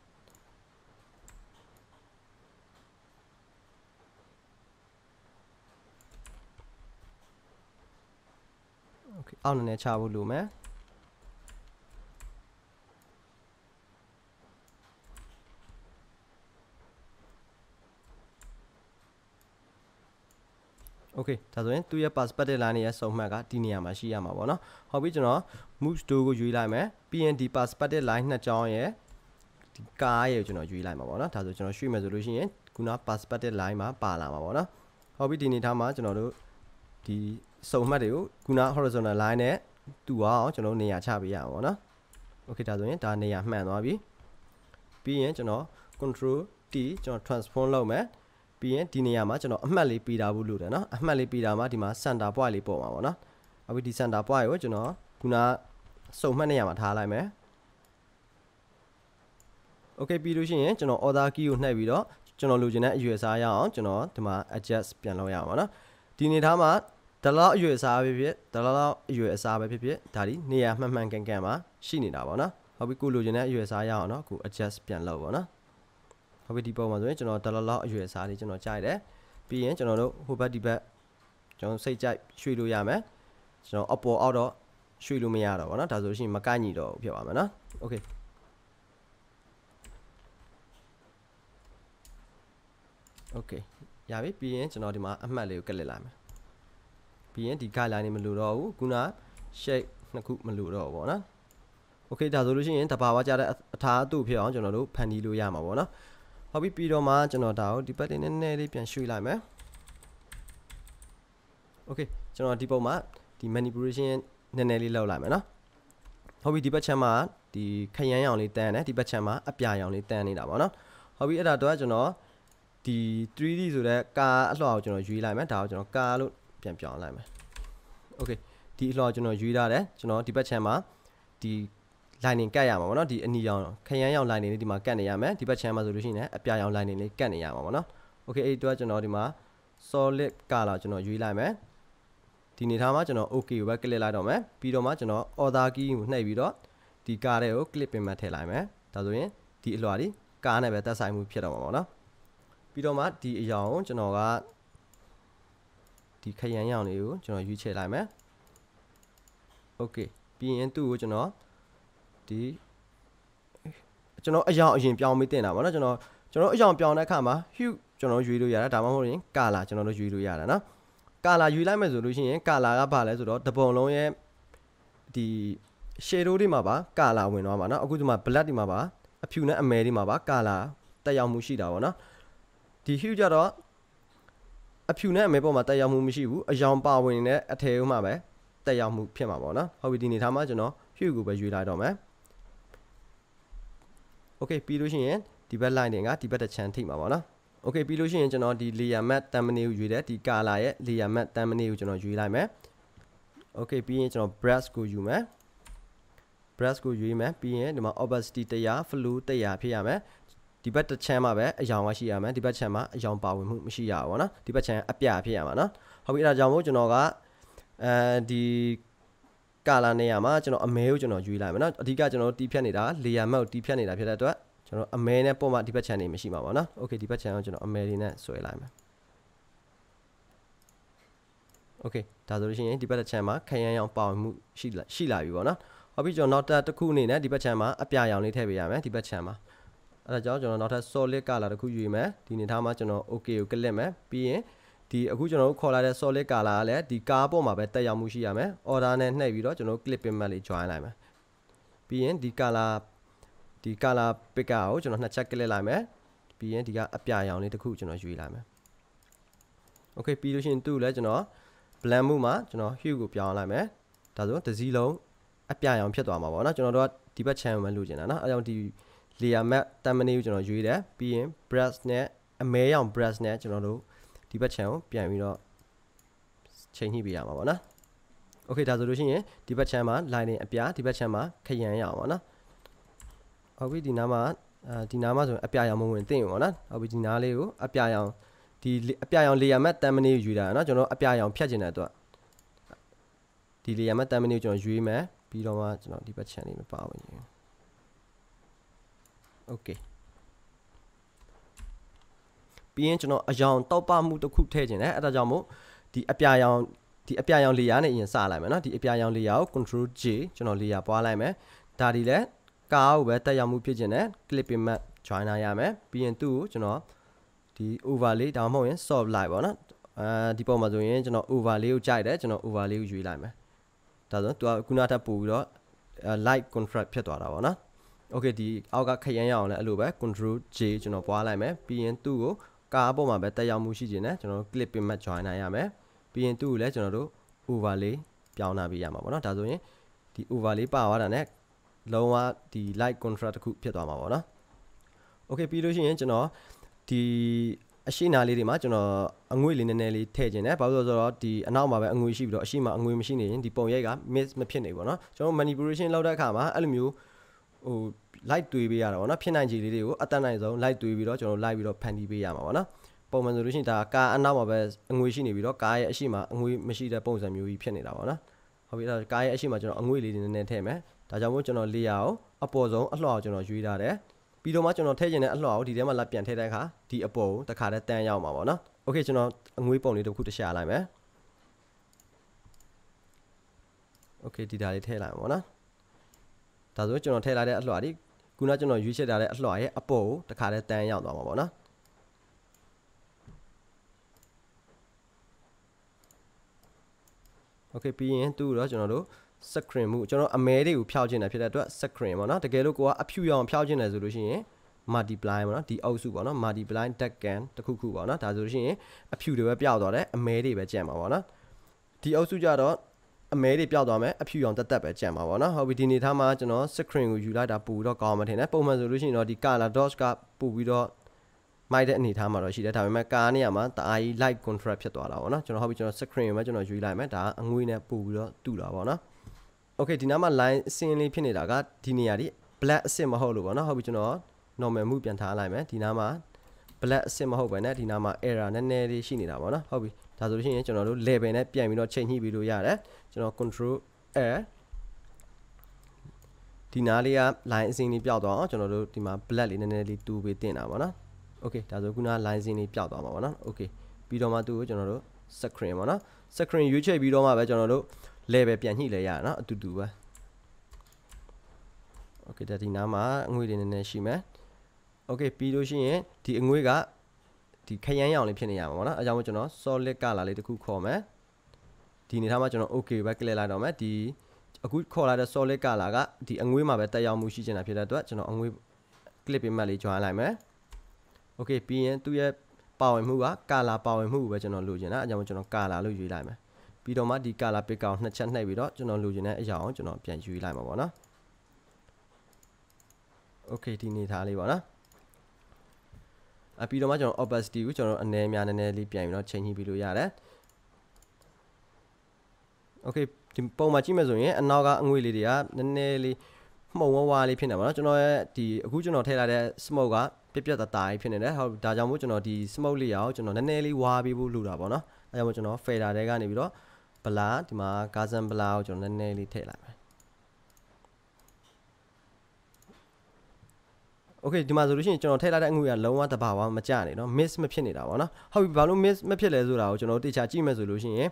Okay အောက်နည်းနည်းချဖို့လိုမယ်โอเคဒါဆိုရင်သူ့ရဲ့ perspective line ရဲ့စုံမှတ်ကဒီနေရာမှာရှိရမှာပေါ့เนาะဟုတ်ပြီကျွန်တော် move tool ကိုယူလိုက်မယ်ပြီးရင်ဒီ perspective line နှစ်ကြောင်းရဲ့ဒီကားရဲ့ကျွန်တော်ယူလိုက်မှာပေါ့เนาะဒါဆိုကျွန်တော်ရွှေ့မယ်ဆိုလို့ရှိရင်ခုန perspective line မှာပါလာမှာပေါ့เนาะဟုတ်ပြီဒီနေထားမှာကျွန်တော်တို့ဒီစုံမှတ်တွေကိုခုန horizontal line နဲ့တူအောင်ကျွန်တော်နေရာချပေးရအောင်ပေါ့နော် okay ဒါဆိုရင်ဒါနေရာမှန်သွားပြီပြီးရင်ကျွန်တော် control t ကျွန်တော် transform လုပ်မယ်ပြီးရင်ဒီနေရာမှာကျွန်တော်အမှတ်လေးပေးတာဘူးလို့တယ်နော်အမှတ်လေးပေးတာမှာဒီမှာ center point လေးပေါ်မှာပေါ့နော်အခုဒီ center point ကိုကျွန်တော်ခုနစုံမှတ်နေရာမှာထားလိုက်မယ် okay ပြီးလို့ရှိရင်ကျွန်တော် order key ကိုနှိပ်ပြီးတော့ကျွန်တော်လိုချင်တဲ့အရွယ်အစားရအောင်ကျွန်တော်ဒီမှာ adjust ပြန်လုပ်ရအောင်ပါနော်ဒီနေသားမှာဒလောက်အရွယ်အစားပဲဖြစ်ဒလောက်အရွယ်အစားပဲဖြစ်ဖြစ်ဒါဒီနေရာမှန်မှန်ကန်ကန်မှာရှိနေတာပေါ့နော်ဟုတ်ပြီကိုလိုချင်တဲ့အရွယ်အစားရအောင်နော်ကို adjust ပြန်လုပ်ပေါ့နော်ဟုတ်ပြီဒီပုံမှာဆိုရင်ကျွန်တော်ဒလောက်အရွယ်အစားလေးကျွန်တော်ကြိုက်တယ်ပြီးရင်ကျွန်တော်တို့ဟိုဘက်ဒီဘက်ကျွန်တော်စိတ်ကြိုက်ရွှေ့လို့ရမယ်ကျွန်တော်အပေါ်အောက်တော့ရွှေ့လို့မရတော့ပေါ့နော်ဒါဆိုရှင်မကညီတော့ဖြစ်ပါမယ်နော် okay โอเคရပြီပြီးရင်ကျွန်တော်ဒီမှာအမှတ်လေးကိုကလစ်လိုက်မယ်ပြီးရင်ဒီ guideline တွေမလိုတော့ဘူးခုန shape နှစ်ခုမလိုတော့ဘူးပေါ့နော် okay ဒါဆိုလို့ရှိရင်တဘာဝကြတဲ့အထာအတုဖြစ်အောင်ကျွန်တော်တို့ဖန်တီးလို့ရမှာပေါ့နော်ဟုတ်ပြီပြီးတော့မှကျွန်တော်ဒါကိုဒီပတ်တင်နည်းနည်းလေးပြန်ရွှေ့လိုက်မယ် okay ကျွန်တော်ဒီပုံမှာဒီ manipulation နည်းနည်းလေးလောက်လိုက်မယ်နော်ဟုတ်ပြီဒီဘက်ချက်မှာဒီခရမ်းရောင်လေးတန်းတယ်ဒီဘက်ချက်မှာအပြာရောင်လေးတန်းနေတာပေါ့နော်ဟုတ်ပြီအဲ့ဒါတော့ကျွန်တော်ဒီ 3D ဆိုတဲ့ကာအလှော်ကိုကျွန်တော်ရွေးလိုက်မယ်ဒါကိုကျွန်တော်ကာလို့ပြန်ပြောင်းလိုက်မယ် okay ဒီအလှော်ကျွန်တော်ရွေးထားတယ်ကျွန်တော်ဒီဘက်ချမ်းမှာဒီ lining ကတ်ရမှာပေါ့နော်ဒီအနီရောင်ခရမ်းရောင် lining လေးဒီမှာကတ်နေရမယ်ဒီဘက်ချမ်းမှာဆိုလို့ရှိရင်အပြာရောင် lining လေးကတ်နေရမှာပေါ့နော် okay အဲ့ဒီတော့ကျွန်တော်ဒီမှာ solid color ကျွန်တော်ရွေးလိုက်မယ်ဒီနေထားမှာကျွန်တော် okay ကိုပဲ click လိုက်တော့မယ်ပြီးတော့မှကျွန်တော် order key ကိုနှိပ်ပြီးတော့ဒီကားတွေကို click ပင်မှထည့်လိုက်မယ်ဒါဆိုရင်ဒီအလွှာဒီကားနဲ့ပဲသက်ဆိုင်မှုဖြစ်တော့မှာပေါ့နော်ပြီးတော့မှဒီအရာကိုကျွန်တော်ကဒီခရံရောင်လေးကိုကျွန်တော်ရွေးချယ်လိုက်မယ်โอเคပြီးရင်သူ့ကိုကျွန်တော်ဒီကျွန်တော်အယောင်အရင်ပြောင်းမေးတင်တာပေါ့နော်ကျွန်တော်ကျွန်တော်အယောင်ပြောင်းတဲ့အခါမှာ hue ကျွန်တော်ရွေးလို့ရတာဒါမှမဟုတ်ရင် color ကျွန်တော်တို့ရွေးလို့ရတာနော် color ရွေးလိုက်မယ်ဆိုလို့ရှိရင် color ကဘာလဲဆိုတော့တပုံလုံးရဲ့ဒီ shadow တွေမှာပါ color ဝင်သွားမှာနော်အခုဒီမှာ black တွေမှာပါအဖြူနဲ့အမဲတွေမှာပါ color တက်ရောက်မှုရှိတာပေါ့နော်ဒီ hue ကြတော့အဖြူနဲ့အမဲပေါ်မှာတက်ရောက်မှုမရှိဘူးအယောင်ပါဝင်နဲ့အထည်ဥမှာပဲတက်ရောက်မှုဖြစ်မှာပေါ့နော်ဟုတ်ပြီဒီနေထားမှာကျွန်တော်ဖြူကိုပဲရွေးလိုက်တော့မယ်โอเคပြီးလို့ရှိရင်ဒီဘက် line တွေကဒီဘက်တစ်ချမ်းထိမှာပေါ့နော်โอเคပြီးလို့ရှိရင်ကျွန်တော်ဒီ layer map တမ်မနီကိုရွေးတယ်ဒီ color ရဲ့ layer map တမ်မနီကိုကျွန်တော်ရွေးလိုက်မယ်โอเคပြီးရင်ကျွန်တော် brush ကိုယူမယ် brush ကိုရွေးမယ်ပြီးရင်ဒီမှာ opacity 100 flow 100ဖြစ်ရမယ်ဒီဘက်တစ်ချမ်းမှာပဲအယောင်ကရှိရမယ်ဒီဘက်ချမ်းမှာအယောင်ပါဝင်မှုမရှိရဘူးเนาะဒီဘက်ချမ်းအပြဖြစ်ရမှာเนาะဟုတ်ပြီအဲ့ဒါကြောင့်မို့ကျွန်တော်ကအဲဒီကာလာနေရာမှာကျွန်တော်အမဲကိုကျွန်တော်ယူလိုက်မယ်เนาะအဓိကကျွန်တော်တီးဖြတ်နေတာလေယာမက်ကိုတီးဖြတ်နေတာဖြစ်တဲ့အတွက်ကျွန်တော်အမဲနဲ့ပုံမှန်ဒီဘက်ချမ်းနေမရှိမှာပါเนาะโอเคဒီဘက်ချမ်းကိုကျွန်တော်အမဲလေးနဲ့ဆွဲလိုက်မယ်โอเคဒါဆိုလို့ရှိရင်ဒီဘက်တစ်ချမ်းမှာခရမ်းရောင်ပါဝင်မှုရှိလာရှိလာပြီပေါ့နော်ဟုတ်ပြီကျွန်တော်နောက်တစ်ခုအနေနဲ့ဒီဘက်ချမ်းမှာအပြာရောင်လေးထည့်ပေးရမယ်ဒီဘက်ချမ်းမှာအဲဒါကြောင့်ကျွန်တော်နောက်ထပ် solid color တစ်ခုယူမယ်ဒီအနေထားမှာကျွန်တော် okay ကို click မယ်ပြီးရင်ဒီအခုကျွန်တော်တို့ခေါ်လာတဲ့ solid color ကလည်းဒီကားပေါ်မှာပဲတက်ရောက်မှုရှိရမယ် order နဲ့နှိပ်ပြီးတော့ကျွန်တော် clip pigment လေး join လိုက်မယ်ပြီးရင်ဒီ color ဒီ color picker ကိုကျွန်တော်နှစ်ချက် click လိုက်မယ်ပြီးရင်ဒီကအပြာရောင်လေးတစ်ခုကျွန်တော်ယူလိုက်မယ်โอเคပြီးလို့ရှိရင်သူ့လည်းကျွန်တော် blend မှုမှာကျွန်တော် hue ကိုပြောင်းလိုက်မယ်ဒါဆိုတစ်စည်းလုံးအပြာရောင်ဖြစ်သွားမှာပေါ့เนาะကျွန်တော်တို့ကဒီဘက် channel မှာလိုချင်တာเนาะအဲကြောင့်ဒီ layer mask တန်မနေကိုကျွန်တော်ရွေးတယ်ပြီးရင် brush နဲ့အမဲရောင် brush နဲ့ကျွန်တော်တို့ဒီဘက်ခြံကိုပြန်ပြီးတော့ချိန်ညှိပေးရမှာပေါ့နော် okay ဒါဆိုလို့ရှိရင်ဒီဘက်ခြံမှာ lining အပြာဒီဘက်ခြံမှာခရံရအောင်ပေါ့နော်ဟုတ်ပြီဒီနားမှာအဲဒီနားမှာဆိုရင်အပြာရောင်မဝင်သင့်ဘူးပေါ့နော်ဟုတ်ပြီဒီနားလေးကိုအပြာရောင်ဒီအပြာရောင် layer mask တန်မနေကိုရွေးတာနော်ကျွန်တော်အပြာရောင်ဖြတ်ကျင်တဲ့အတွက်ဒီ layer mask တန်မနေကိုကျွန်တော်ရွေးမယ်ပြီးတော့မှကျွန်တော်ဒီဘက်ခြံလေးမှာပါဝင်ရအောင်โอเคပြီးရင်ကျွန်တော်အယောင်တောက်ပမှုတစ်ခုထည့်ခြင်းတယ်အဲဒါကြောင့်မို့ဒီအပြာရောင်ဒီအပြာရောင်လေယာနဲ့အရင်စလိုက်မယ်နော်ဒီအပြာရောင်လေယာကို control J ကျွန်တော်လေယာပွားလိုက်မယ်ဒါဒီလဲကားကိုပဲတက်ရောက်မှုဖြစ်ခြင်းတယ် clipping map joiner ရမယ်ပြီးရင်သူ့ကိုကျွန်တော်ဒီ overlay ဒါမှမဟုတ်ရင် soft light ပေါ့နော်အဲဒီပုံမှာဆိုရင်ကျွန်တော် overlay ကိုကြိုက်တယ်ကျွန်တော် overlay ကိုယူလိုက်မယ်ဒါဆိုသူကခုနထပ်ပို့ပြီးတော့ light contract ဖြစ်သွားတာပေါ့နော် okay ဒီအောက်ကခရမ်းရအောင်လည်းအဲ့လိုပဲ control J ကျွန်တော်ပွားလိုက်မယ်ပြီးရင်သူ့ကိုကားပေါ်မှာပဲတက်ရောက်မှုရှိခြင်းနဲ့ကျွန်တော်တို့ clip ပြမှ join နိုင်ရမယ်ပြီးရင်သူ့ကိုလည်းကျွန်တော်တို့ overlay ပြောင်းလာပေးရမှာပေါ့နော်ဒါဆိုရင်ဒီ overlay ပါသွားတာနဲ့လုံးဝဒီ light contract တစ်ခုဖြစ်သွားမှာပေါ့နော် okay ပြီးလို့ရှိရင်ကျွန်တော်ဒီအရှိနာလေးတွေမှာကျွန်တော်အငွေ့လေးနည်းနည်းလေးထည့်ခြင်းနဲ့ဘာလို့လဲဆိုတော့ဒီအနောက်မှာပဲအငွေ့ရှိပြီးတော့အရှိမှာအငွေ့မရှိနေရင်ဒီပုံရိုက်က miss မဖြစ်နေဘူးပေါ့နော်ကျွန်တော် manipulation လုပ်တဲ့အခါမှာအဲ့လိုမျိုးဟို light တွေးပေးရတာပေါ့နော်ဖြစ်နိုင်ခြေလေးတွေကိုအတတ်နိုင်ဆုံး light တွေးပြီးတော့ကျွန်တော် light ပြီးတော့ဖန်တီးပေးရမှာပေါ့နော်ပုံမှန်ဆိုလို့ရှိရင်ဒါကားအနောက်မှာပဲအငွေရှိနေပြီးတော့ကားရဲ့အရှိမှာအငွေမရှိတဲ့ပုံစံမျိုးကြီးဖြစ်နေတာပေါ့နော်ဟုတ်ပြီဒါကားရဲ့အရှိမှာကျွန်တော်အငွေလေးတွေနည်းနည်းထည့်မယ်ဒါကြောင့်မို့ကျွန်တော်လေယာကိုအပေါ်ဆုံးအလှော်ကျွန်တော်ရွေးထားတယ်ပြီးတော့မှကျွန်တော်ထည့်ခြင်းတဲ့အလှော်ကိုဒီထဲမှာလာပြန်ထည့်တဲ့အခါဒီအပေါ်ကိုတခါတည်းတန်းရောက်မှာပေါ့နော်โอเคကျွန်တော်အငွေပုံလေးတစ်ခုတစ်ရှာလိုက်မယ်โอเคဒီဒါလေးထည့်လိုက်မှာပေါ့နော်ဒါဆိုကျွန်တော်ထည့်လိုက်တဲ့အလွှာဒီခုနကျွန်တော်ရွေးချယ်ထားတဲ့အလွှာရဲ့အပေါ်ကိုတခါတည်းတန်းရောက်သွားမှာပေါ့နော်โอเคပြီးရင်သူ့တော့ကျွန်တော်တို့ screen မှုကျွန်တော်အမဲတွေကိုဖြောက်ခြင်းတယ်ဖြစ်တဲ့အတွက် screen ပေါ့နော်တကယ်လို့ကိုကအဖြူရအောင်ဖြောက်ခြင်းတယ်ဆိုလို့ရှိရင် multiply ပေါ့နော်ဒီအုပ်စုပေါ့နော် multiply tag can တခုခုပေါ့နော်ဒါဆိုလို့ရှိရင်အဖြူတွေပဲပျောက်သွားတယ်အမဲတွေပဲကျန်မှာပေါ့နော်ဒီအုပ်စုကြတော့အမဲတွေပျောက်သွားမယ်အဖြူရောင်တက်တက်ပဲကြံမှာပေါ့နော်ဟုတ်ပြီဒီနေထားမှာကျွန်တော် screen ကိုယူလိုက်တာပူတော့ကောင်းမှထင်တယ်ပုံမှန်ဆိုလို့ရှိရင်တော့ဒီ color dodge ကပူပြီးတော့မိုက်တဲ့အနေထားမှာတော့ရှိတယ်ဒါပေမဲ့ကားနေရာမှာတအားကြီး light contrast ဖြစ်သွားတာပေါ့နော်ကျွန်တော်ဟုတ်ပြီကျွန်တော် screen ကိုမှကျွန်တော်ယူလိုက်မယ်ဒါအငွေ့နဲ့ပူပြီးတော့တူတာပေါ့နော် okay ဒီနားမှာ line အစင်းလေးဖြစ်နေတာကဒီနေရာဒီ black အစင်မဟုတ်လို့ပေါ့နော်ဟုတ်ပြီကျွန်တော် normal မှုပြန်ထားလိုက်မယ်ဒီနားမှာ black အစင်မဟုတ်ပဲねဒီနားမှာ error နည်းနည်းလေးရှိနေတာပေါ့နော်ဟုတ်ပြီဒါဆိုလို့ရှိရင်ကျွန်တော်တို့ level နဲ့ပြန်ပြီးတော့ချိန်ညှိပြီးလို့ရတယ်ကျွန်တော် control a ဒီနားလေးက line အစင်းလေးပျောက်သွားအောင်ကျွန်တော်တို့ဒီမှာ black လေးနည်းနည်းလေးတူပေးတင်တာပေါ့နော် okay ဒါဆိုခုန line စင်းလေးပျောက်သွားမှာပေါ့နော် okay ပြီးတော့မှသူ့ကိုကျွန်တော်တို့ screen ပေါ့နော် screen ရွေးချယ်ပြီးတော့မှပဲကျွန်တော်တို့ level ပြန်ညှိလဲရတာနော်အတူတူပဲโอเคဒါဒီနားမှာအငွေတွေနည်းနည်းရှိမယ်โอเคပြီးလို့ရှိရင်ဒီအငွေကဒီခရမ်းရောင်လေးဖြစ်နေရမှာပေါ့နော်အဲကြောင့်မို့ကျွန်တော် solid color လေးတစ်ခုခေါ်မယ်ဒီအနေထားမှာကျွန်တော် okay ပဲ click လိုက်တော့မယ်ဒီအခုခေါ်လာတဲ့ solid color ကဒီအငွေးမှာပဲတက်ရောက်မှုရှိချင်တာဖြစ်တဲ့အတွက်ကျွန်တော်အငွေး clip ပေးမှတ်လေး join လိုက်မယ် okay ပြီးရင်သူ့ရဲ့ပါဝင်မှုက color ပါဝင်မှုကိုပဲကျွန်တော်လိုချင်တာအဲကြောင့်မို့ကျွန်တော် color လို့ယူလိုက်မယ်ပြီးတော့မှဒီ color pick အောင်နှစ်ချက်နှိပ်ပြီးတော့ကျွန်တော်လိုချင်တဲ့အရာကိုကျွန်တော်ပြန်ယူလိုက်မှာပေါ့နော် okay ဒီအနေထားလေးပေါ့နော်အပြီးတော့မှကျွန်တော် opacity ကိုကျွန်တော်အနည်းများနည်းနည်းလေးပြန်ပြီးတော့ချိန်ကြည့်ပြီးလို့ရတယ် okay ဒီပုံမှာကြည့်မယ်ဆိုရင်အနောက်ကအငွေလေးတွေကနည်းနည်းလေးမှုံဝဝလေးဖြစ်နေပါတော့ကျွန်တော်ရဲ့ဒီအခုကျွန်တော်ထည့်ထားတဲ့ smoke ကပြက်ပြက်တသားကြီးဖြစ်နေတယ်ဟုတ်ဒါကြောင့်မို့ကျွန်တော်ဒီ smoke လေးရအောင်ကျွန်တော်နည်းနည်းလေးဝါပေးဖို့လိုတာပေါ့နော်အဲဒါကြောင့်မို့ကျွန်တော် fader တွေကနေပြီးတော့ဘလာဒီမှာ gazan ဘလာကိုကျွန်တော်နည်းနည်းလေးထည့်လိုက်မယ်โอเคဒီမှာဆိုလို့ရှိရင်ကျွန်တော်ထည့်လိုက်တဲ့အငွေကလုံးဝတဘာဝမကျနေเนาะ miss မဖြစ်နေတာပေါ့เนาะဟုတ်ပြီဘာလို့ miss မဖြစ်လဲဆိုတာကိုကျွန်တော်တေချာကြည့်မယ်ဆိုလို့ရှိရင်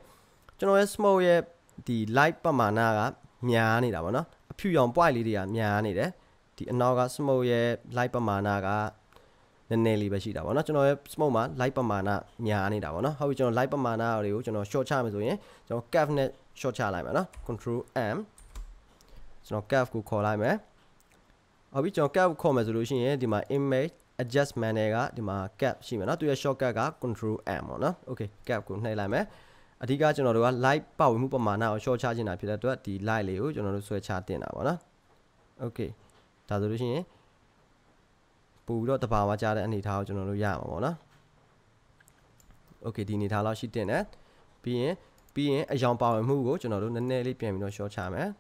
ကျွန်တော်ရဲ့ smoke ရဲ့ဒီ light ပမာဏကများနေတာပေါ့เนาะအဖြူရောင် point လေးတွေကများနေတယ်ဒီအနောက်က smoke ရဲ့ light ပမာဏကနည်းနည်းလေးပဲရှိတာပေါ့เนาะကျွန်တော်ရဲ့ smoke မှာ light ပမာဏများနေတာပေါ့เนาะဟုတ်ပြီကျွန်တော် light ပမာဏတွေကိုကျွန်တော် short ချမယ်ဆိုရင်ကျွန်တော် cap နဲ့ short ချလိုက်မယ်เนาะ control m ကျွန်တော် cap ကိုခေါ်လိုက်မယ်ဟုတ်ပြီကျွန်တော် cap ခေါ်မယ်ဆိုလို့ရှိရင်ဒီမှာ image adjustment တွေကဒီမှာ cap ရှိမယ်เนาะသူရဲ့ shortcut က control m ပေါ့เนาะ okay cap ကိုနှိပ်လိုက်မယ်အဓိကကျွန်တော်တို့က light ပဝင်မှုပမာဏကို short ချချင်တာဖြစ်တဲ့အတွက်ဒီ light လေးကိုကျွန်တော်တို့ဆွဲချတင်တာပေါ့เนาะ okay ဒါဆိုလို့ရှိရင်ပို့ပြီးတော့တဘာဝကြတဲ့အနေအထားကိုကျွန်တော်တို့ရအောင်ပေါ့เนาะ okay ဒီအနေအထားလောက်ရှိတင်တယ်ပြီးရင်ပြီးရင်အယောင်ပါဝင်မှုကိုကျွန်တော်တို့နည်းနည်းလေးပြန်ပြီးတော့ short ချမယ်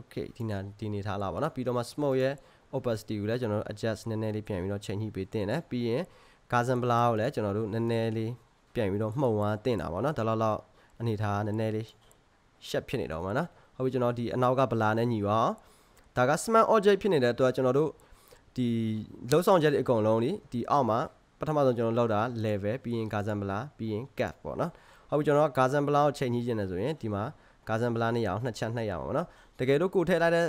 okay ဒီနာဒီနေထားလာပါเนาะပြီးတော့မှ smoke ရဲ့ opacity ကိုလည်းကျွန်တော်တို့ adjust နည်းနည်းလေးပြန်ပြီးတော့ချိန်ညှိပေးတင်တယ်ပြီးရင် gazan bla ကိုလည်းကျွန်တော်တို့နည်းနည်းလေးပြန်ပြီးတော့မှုံသွားတင်တာပါเนาะဒါလောက်လောက်အနေထားနည်းနည်းလေးရှက်ဖြစ်နေတော့မှာเนาะဟုတ်ပြီကျွန်တော်ဒီအနောက်က bla နဲ့ညီပါဒါက smart object ဖြစ်နေတဲ့အတွက်ကျွန်တော်တို့ဒီလှုပ်ဆောင်ချက်တွေအကုန်လုံးဒီအောက်မှာပထမဆုံးကျွန်တော်လောက်တာ level ပြီးရင် gazan bla ပြီးရင် cap ပေါ့เนาะဟုတ်ပြီကျွန်တော် gazan bla ကိုချိန်ညှိခြင်းနဲ့ဆိုရင်ဒီမှာဂါဇန်ဘလာနေရအောင်နှစ်ချက်နှိုက်ရအောင်နော်တကယ်လို့ကိုထည့်လိုက်တဲ့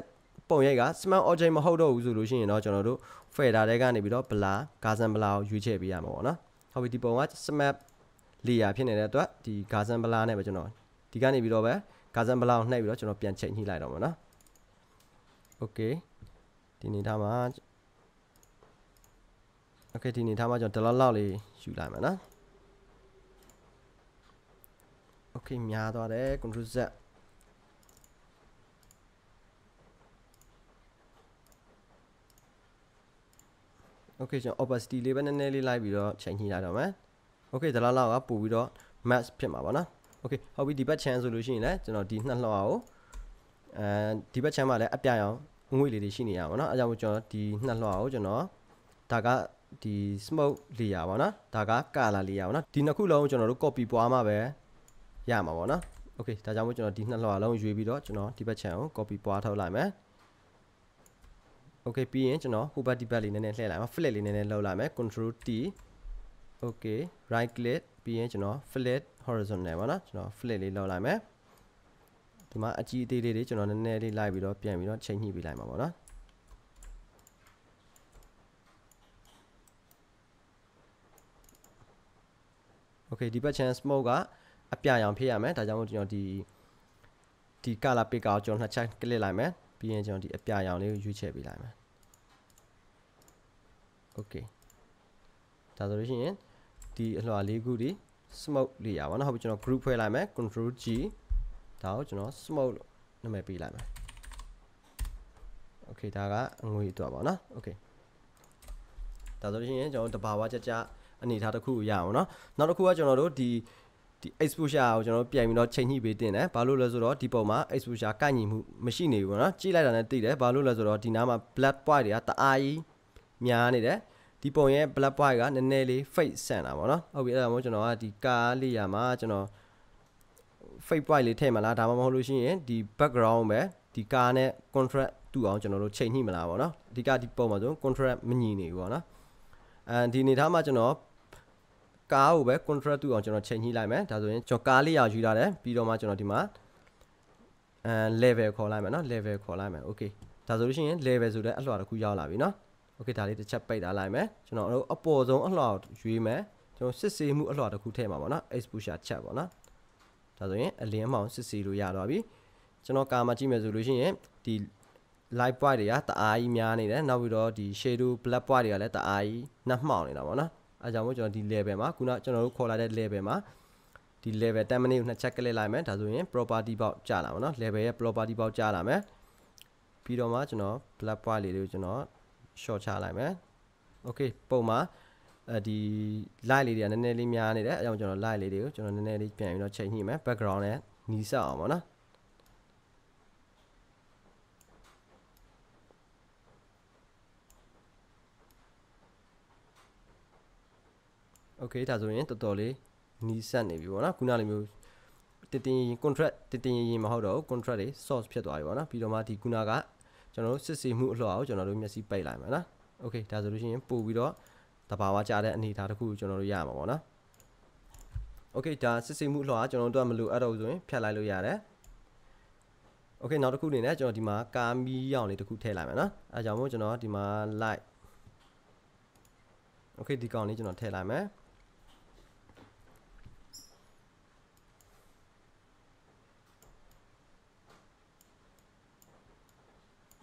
ပုံရိုက်က smart object မဟုတ်တော့ဘူးဆိုလို့ရှိရင်တော့ကျွန်တော်တို့ဖယ်တာတဲ့ကနေပြီးတော့ဘလာဂါဇန်ဘလာကိုရွေးချယ်ပေးရမှာပေါ့နော်ဟုတ်ပြီဒီပုံက smart layer ဖြစ်နေတဲ့အတွက်ဒီဂါဇန်ဘလာနဲ့ပဲကျွန်တော်ဒီကနေပြီးတော့ပဲဂါဇန်ဘလာကိုနှိုက်ပြီးတော့ကျွန်တော်ပြန်ချိန်ညှိလိုက်တော့မှာနော် okay ဒီနေသားမှာ okay ဒီနေသားမှာကျွန်တော် dollar လောက်လေးယူလိုက်မှာနော် okay များသွားတယ် control z okay ကျွန်တော် opacity လေးပဲနည်းနည်းလေးလိုက်ပြီးတော့ချိန်ညှိလိုက်တော့မယ် okay ဒါလောက်လောက်ကပို့ပြီးတော့ max ဖြစ်မှာပါနော် okay ဟုတ်ပြီဒီဘက်ချမ်းဆိုလို့ရှိရင်လည်းကျွန်တော်ဒီနှစ်လှောက်အောင်အဲဒီဘက်ချမ်းမှာလည်းအပြရအောင်ငွေလေးတွေရှိနေရပါတော့အဲကြောင့်ကျွန်တော်ဒီနှစ်လှောက်အောင်ကျွန်တော်ဒါကဒီ smoke layer ပေါ့နော်ဒါက color layer ပေါ့နော်ဒီနှစ်ခုလုံးကျွန်တော်တို့ copy ပွားမှာပဲရမှာပေါ့နော် okay ဒါကြောင့်မို့ကျွန်တော်ဒီနှစ်လှောက်အောင်ရွေးပြီးတော့ကျွန်တော်ဒီဘက်ချမ်းကို copy ပွားထုတ်လိုက်မယ် okay ပြီးရင်ကျွန်တော် hover debug လေးနည်းနည်းလှည့်လိုက်မှာ flip လေးနည်းနည်းလှုပ်လိုက်မယ် control t okay right click ပြီးရင်ကျွန်တော် flip horizontal ပေါ့နော်ကျွန်တော် flip လေးလှုပ်လိုက်မယ်ဒီမှာအကြီးအသေးလေးတွေကျွန်တော်နည်းနည်းလေးလိုက်ပြီးတော့ပြန်ပြီးတော့ချိန်ညှိပေးလိုက်မှာပေါ့နော်โอเคဒီဘက် chance smoke ကအပြရောင်ဖြစ်ရမယ်ဒါကြောင့်မို့ကျွန်တော်ဒီဒီ color picker ကိုကျွန်တော်နှစ်ချက် click လိုက်မယ်ပြီးရင်ကျွန်တော်ဒီအပြရောင်လေးကိုရွေးချယ်ပေးလိုက်မယ် okay ဒါဆိုလို့ရှိရင်ဒီအလွှာလေးခုဒီ smoke လေးရပါတော့ဟုတ်ပြီကျွန်တော် group ဖွဲ့လိုက်မယ် control g ဒါကိုကျွန်တော် smoke လို့နာမည်ပေးလိုက်မယ် okay ဒါကငွေအတွက်ပါเนาะ okay ဒါဆိုလို့ရှိရင်ကျွန်တော်တဘာဝကြကြအနေထားတစ်ခုရအောင်เนาะနောက်တစ်ခုကကျွန်တော်တို့ဒီဒီ exposure ကိုကျွန်တော်ပြန်ပြီးတော့ချိန်ညှိပေးတင်တယ်ဘာလို့လဲဆိုတော့ဒီပုံမှာ exposure ကညှိမှုမရှိနေဘူးเนาะကြည့်လိုက်တာနဲ့သိတယ်ဘာလို့လဲဆိုတော့ဒီနားမှာ black point တွေကတအားကြီးများနေတယ်ဒီပုံရဲ့ black point ကနည်းနည်းလေး fade ဆန်တာပေါ့เนาะဟုတ်ပြီအဲ့ဒါမို့ကျွန်တော်ကဒီကားလေးရာမှာကျွန်တော် fade point လေးထည့်မလားဒါမှမဟုတ်လို့ရှိရင်ဒီ background ပဲဒီကားနဲ့ contract တူအောင်ကျွန်တော်တို့ချိန်ညှိမလားပေါ့เนาะအဓိကဒီပုံမှာဆို contract မညီနေဘူးပေါ့เนาะအဲဒီအနေထားမှာကျွန်တော်ကားကိုပဲ contract တူအောင်ကျွန်တော်ချိန်ညှိလိုက်မယ်ဒါဆိုရင်ကျွန်တော်ကားလေးရယူလာတယ်ပြီးတော့မှကျွန်တော်ဒီမှာအဲ level ခေါ်လိုက်မယ်နော် level ခေါ်လိုက်မယ် okay ဒါဆိုလို့ရှိရင် level ဆိုတဲ့အလှော်တစ်ခုရောက်လာပြီနော် okay ဒါလေးတစ်ချက်ပိတ်ထားလိုက်မယ်ကျွန်တော်တို့အပေါ်ဆုံးအလှော်ရွေးမယ်ကျွန်တော်စစ်ဆေးမှုအလှော်တစ်ခုထည့်မှာပေါ့နော် exposure ချက်ပေါ့နော်ဒါဆိုရင်အလင်းမောင်စစ်ဆေးလို့ရတော့ပြီကျွန်တော်ကာမှာကြည့်မယ်ဆိုလို့ရှိရင်ဒီ light point တွေကတအားကြီးများနေတယ်နောက်ပြီးတော့ဒီ shadow black point တွေကလည်းတအားကြီးနှက်မှောင်နေတာပေါ့နော်အဲကြောင့်မို့ကျွန်တော်ဒီ level မှာခုနကျွန်တော်တို့ခေါ်လာတဲ့ level မှာဒီ level 10 minute ကိုနှစ်ချက်ကလစ်လိုက်မယ်ဒါဆိုရင် property ပေါက်ကြာလာမှာเนาะ level ရဲ့ property ပေါက်ကြာလာမယ်ပြီးတော့မှကျွန်တော် black point လေးတွေကိုကျွန်တော် short ချလိုက်မယ် okay ပုံမှာအဲဒီ light လေးတွေကနည်းနည်းလေးများနေတယ်အဲကြောင့်ကျွန်တော် light လေးတွေကိုကျွန်တော်နည်းနည်းလေးပြန်ပြီးတော့ချိန်ညှိမယ် background နဲ့နီးစပ်အောင်ပေါ့နော် okay ဒါဆိုရင်တော်တော်လေးနီးစပ်နေပြီပေါ့နော်ခုနလိုမျိုးတင်တင်ရင် contract တင်တင်ရင်မဟုတ်တော့ contract တွေ source ဖြစ်သွားပြီပေါ့နော်ပြီးတော့မှဒီခုနကကျွန်တော်တို့စစ်ဆေးမှုအလှော်အောင်ကျွန်တော်တို့မျက်စိပိတ်လိုက်မှာနော် okay ဒါဆိုလို့ရှိရင်ပို့ပြီးတော့တဘာဝကြတဲ့အနေအထားတစ်ခုကိုကျွန်တော်တို့ရမှာပေါ့နော် okay ဒါစစ်ဆေးမှုအလှော်အောင်ကျွန်တော်တို့ကမလိုအပ်တော့ဘူးဆိုရင်ဖြတ်လိုက်လို့ရတယ် okay နောက်တစ်ခုအနေနဲ့ကျွန်တော်ဒီမှာကာမီရောင်လေးတစ်ခုထည့်လိုက်မယ်နော်အဲကြောင့်မို့ကျွန်တော်ဒီမှာ light okay ဒီကောင်လေးကျွန်တော်ထည့်လိုက်မယ်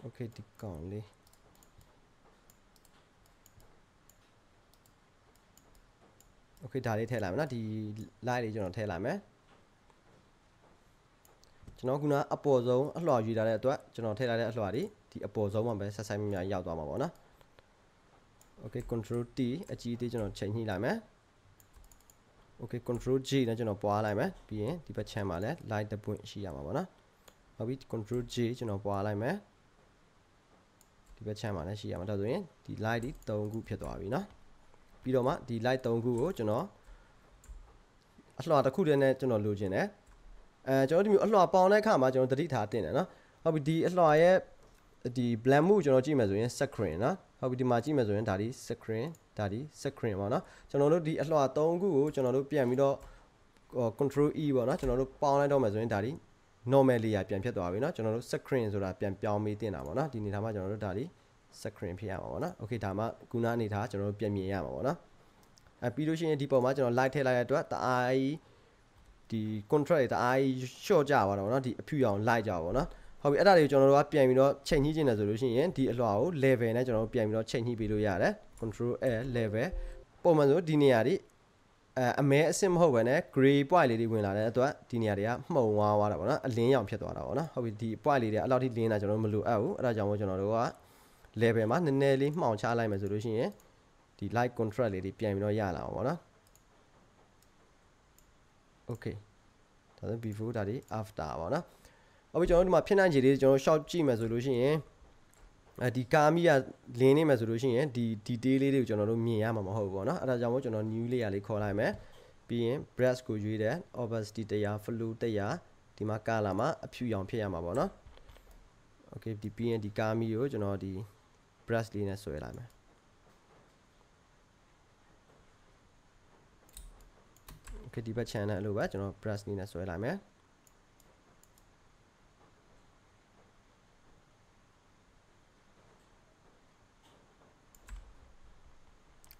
โอเคဒီကောင်လေးโอเคဒါလေးထည့်လိုက်မယ်နော်ဒီ line လေးကျွန်တော်ထည့်လိုက်မယ်ကျွန်တော်ခုနအပေါ်ဆုံးအလှော်ယူထားတဲ့အတွက်ကျွန်တော်ထည့်ထားတဲ့အလှော်ဒီဒီအပေါ်ဆုံးမှာပဲဆက်ဆိုင်မြများရောက်သွားမှာပေါ့နော်โอเค control T အကြီးသေးကျွန်တော်ချိန်ညှိလိုက်မယ်โอเค control G နဲ့ကျွန်တော်ပွားလိုက်မယ်ပြီးရင်ဒီဘက်ချမ်းမှာလည်း line တစ်ပွင့်ရှိရမှာပေါ့နော်နောက်ပြီး control J ကျွန်တော်ပွားလိုက်မယ်ဘက်ချမ်းမှာလည်းရှိရမှာဒါဆိုရင်ဒီ light ဒီ3ခုဖြစ်သွားပြီเนาะပြီးတော့မှဒီ light 3ခုကိုကျွန်တော်အလှတစ်ခုတည်းနဲ့ကျွန်တော်လိုချင်တယ်အဲကျွန်တော်ဒီမျိုးအလှပေါင်တဲ့အခါမှာကျွန်တော်တတိထားတင်တယ်เนาะဟုတ်ပြီဒီအလှရဲ့ဒီ blend မှုကျွန်တော်ကြည့်မယ်ဆိုရင် screen เนาะဟုတ်ပြီဒီမှာကြည့်မယ်ဆိုရင်ဒါဒီ screen ဒါဒီ screen ပေါ့เนาะကျွန်တော်တို့ဒီအလှ3ခုကိုကျွန်တော်တို့ပြန်ပြီးတော့ control e ပေါ့เนาะကျွန်တော်တို့ပေါင်လိုက်တော့မယ်ဆိုရင်ဒါဒီ normal layer ပြန်ဖြစ်သွားပြီเนาะကျွန်တော်တို့ screen ဆိုတာပြန်ပြောင်းပြီးတင်တာပေါ့เนาะဒီအနေထားမှာကျွန်တော်တို့ဒါလေး screen ဖြစ်ရမှာပေါ့เนาะ okay ဒါမှခုနအနေထားကျွန်တော်တို့ပြန်မြင်ရမှာပေါ့เนาะအဲပြီးလို့ရှိရင်ဒီပုံမှာကျွန်တော် light ထည့်လိုက်တဲ့အတွက်တအားကြီးဒီ contract တွေတအားကြီး short ကြပါတော့เนาะဒီအဖြူရောင် light ကြပါပေါ့เนาะဟုတ်ပြီအဲ့ဒါတွေကိုကျွန်တော်တို့ကပြန်ပြီးတော့ချိန်ညှိကျင်တယ်ဆိုလို့ရှိရင်ဒီအလွှာကို level နဲ့ကျွန်တော်တို့ပြန်ပြီးတော့ချိန်ညှိပေးလို့ရတယ် control l level ပုံမှန်ဆိုဒီနေရာဒီအဲအမဲအစစ်မဟုတ်ပဲね gray point လေးတွေဝင်လာတဲ့အတွက်ဒီနေရာတွေကမှုံဝါးသွားတာပေါ့နော်အလင်းရောင်ဖြစ်သွားတာပေါ့နော်ဟုတ်ပြီဒီ point လေးတွေအဲ့လောက်ထိလင်းတာကျွန်တော်မလိုအပ်ဘူးအဲ့ဒါကြောင့်မို့ကျွန်တော်တို့က level မှာနည်းနည်းလေးမှောင်ချလိုက်မယ်ဆိုလို့ရှိရင်ဒီ light contract လေးတွေပြန်ပြီးတော့ရလာအောင်ပေါ့နော် okay ဒါဆို before ဒါဒီ after ပေါ့နော်ဟုတ်ပြီကျွန်တော်တို့ဒီမှာဖြစ်နိုင်ခြေလေးကျွန်တော် short ကြည့်မယ်ဆိုလို့ရှိရင်ဒီကာမီကလင်းနေမှာဆိုလို့ရှိရင်ဒီ detail လေးတွေကို ကျွန်တော်တို့မြင်ရမှာမဟုတ်ဘူးပေါ့နော်အဲ့ဒါကြောင့်မို့ကျွန်တော် new layer လေးခေါ်လိုက်မယ်ပြီးရင် brush ကိုရွေးတယ် opacity တရား flow တရားဒီမှာ color မှာအဖြူရောင်ဖြစ်ရမှာပေါ့နော် okay ဒီပြီးရင်ဒီကာမီကိုကျွန်တော်ဒီ brush လေးနဲ့ဆွဲလိုက်မယ်โอเคဒီဘက် channel အဲ့လိုပဲကျွန်တော် brush လေးနဲ့ဆွဲလိုက်မယ်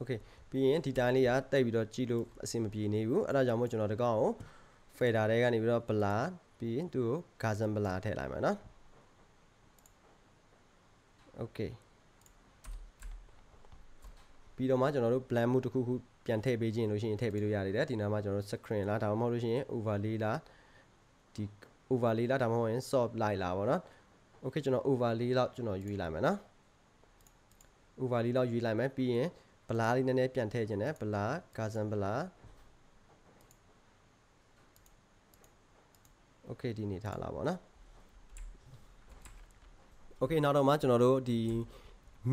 okay ပြီးရင်ဒီတိုင်းလေးကတိတ်ပြီးတော့ကြည့်လို့အဆင်မပြေနေဘူးအဲ့ဒါကြောင့်မို့ကျွန်တော်ဒီကောင်ကို fader တွေကနေပြီးတော့ bla ပြီးရင်သူ့ကို gazan bla ထည့်လိုက်မှာနော် okay ပြီးတော့မှကျွန်တော်တို့ blend မှုတစ်ခုခုပြန်ထည့်ပေးခြင်းလို့ရှိရင်ထည့်ပေးလို့ရသေးတယ်ဒီနားမှာကျွန်တော်တို့ screen လားဒါမှမဟုတ်လို့ရှိရင် overlay လားဒီ overlay လားဒါမှမဟုတ်ရင် soft light လားပေါ့နော် okay ကျွန်တော် overlay လောက်ကျွန်တော်ရွေးလိုက်မယ်နော် overlay လောက်ရွေးလိုက်မယ်ပြီးရင်ဗလာလေးနည်းနည်းပြန်ထည့်ခြင်းနဲ့ဗလာဂါဇန်ဗလာโอเคဒီနေထားလာပါတော့โอเคနောက်တော့မှကျွန်တော်တို့ဒီ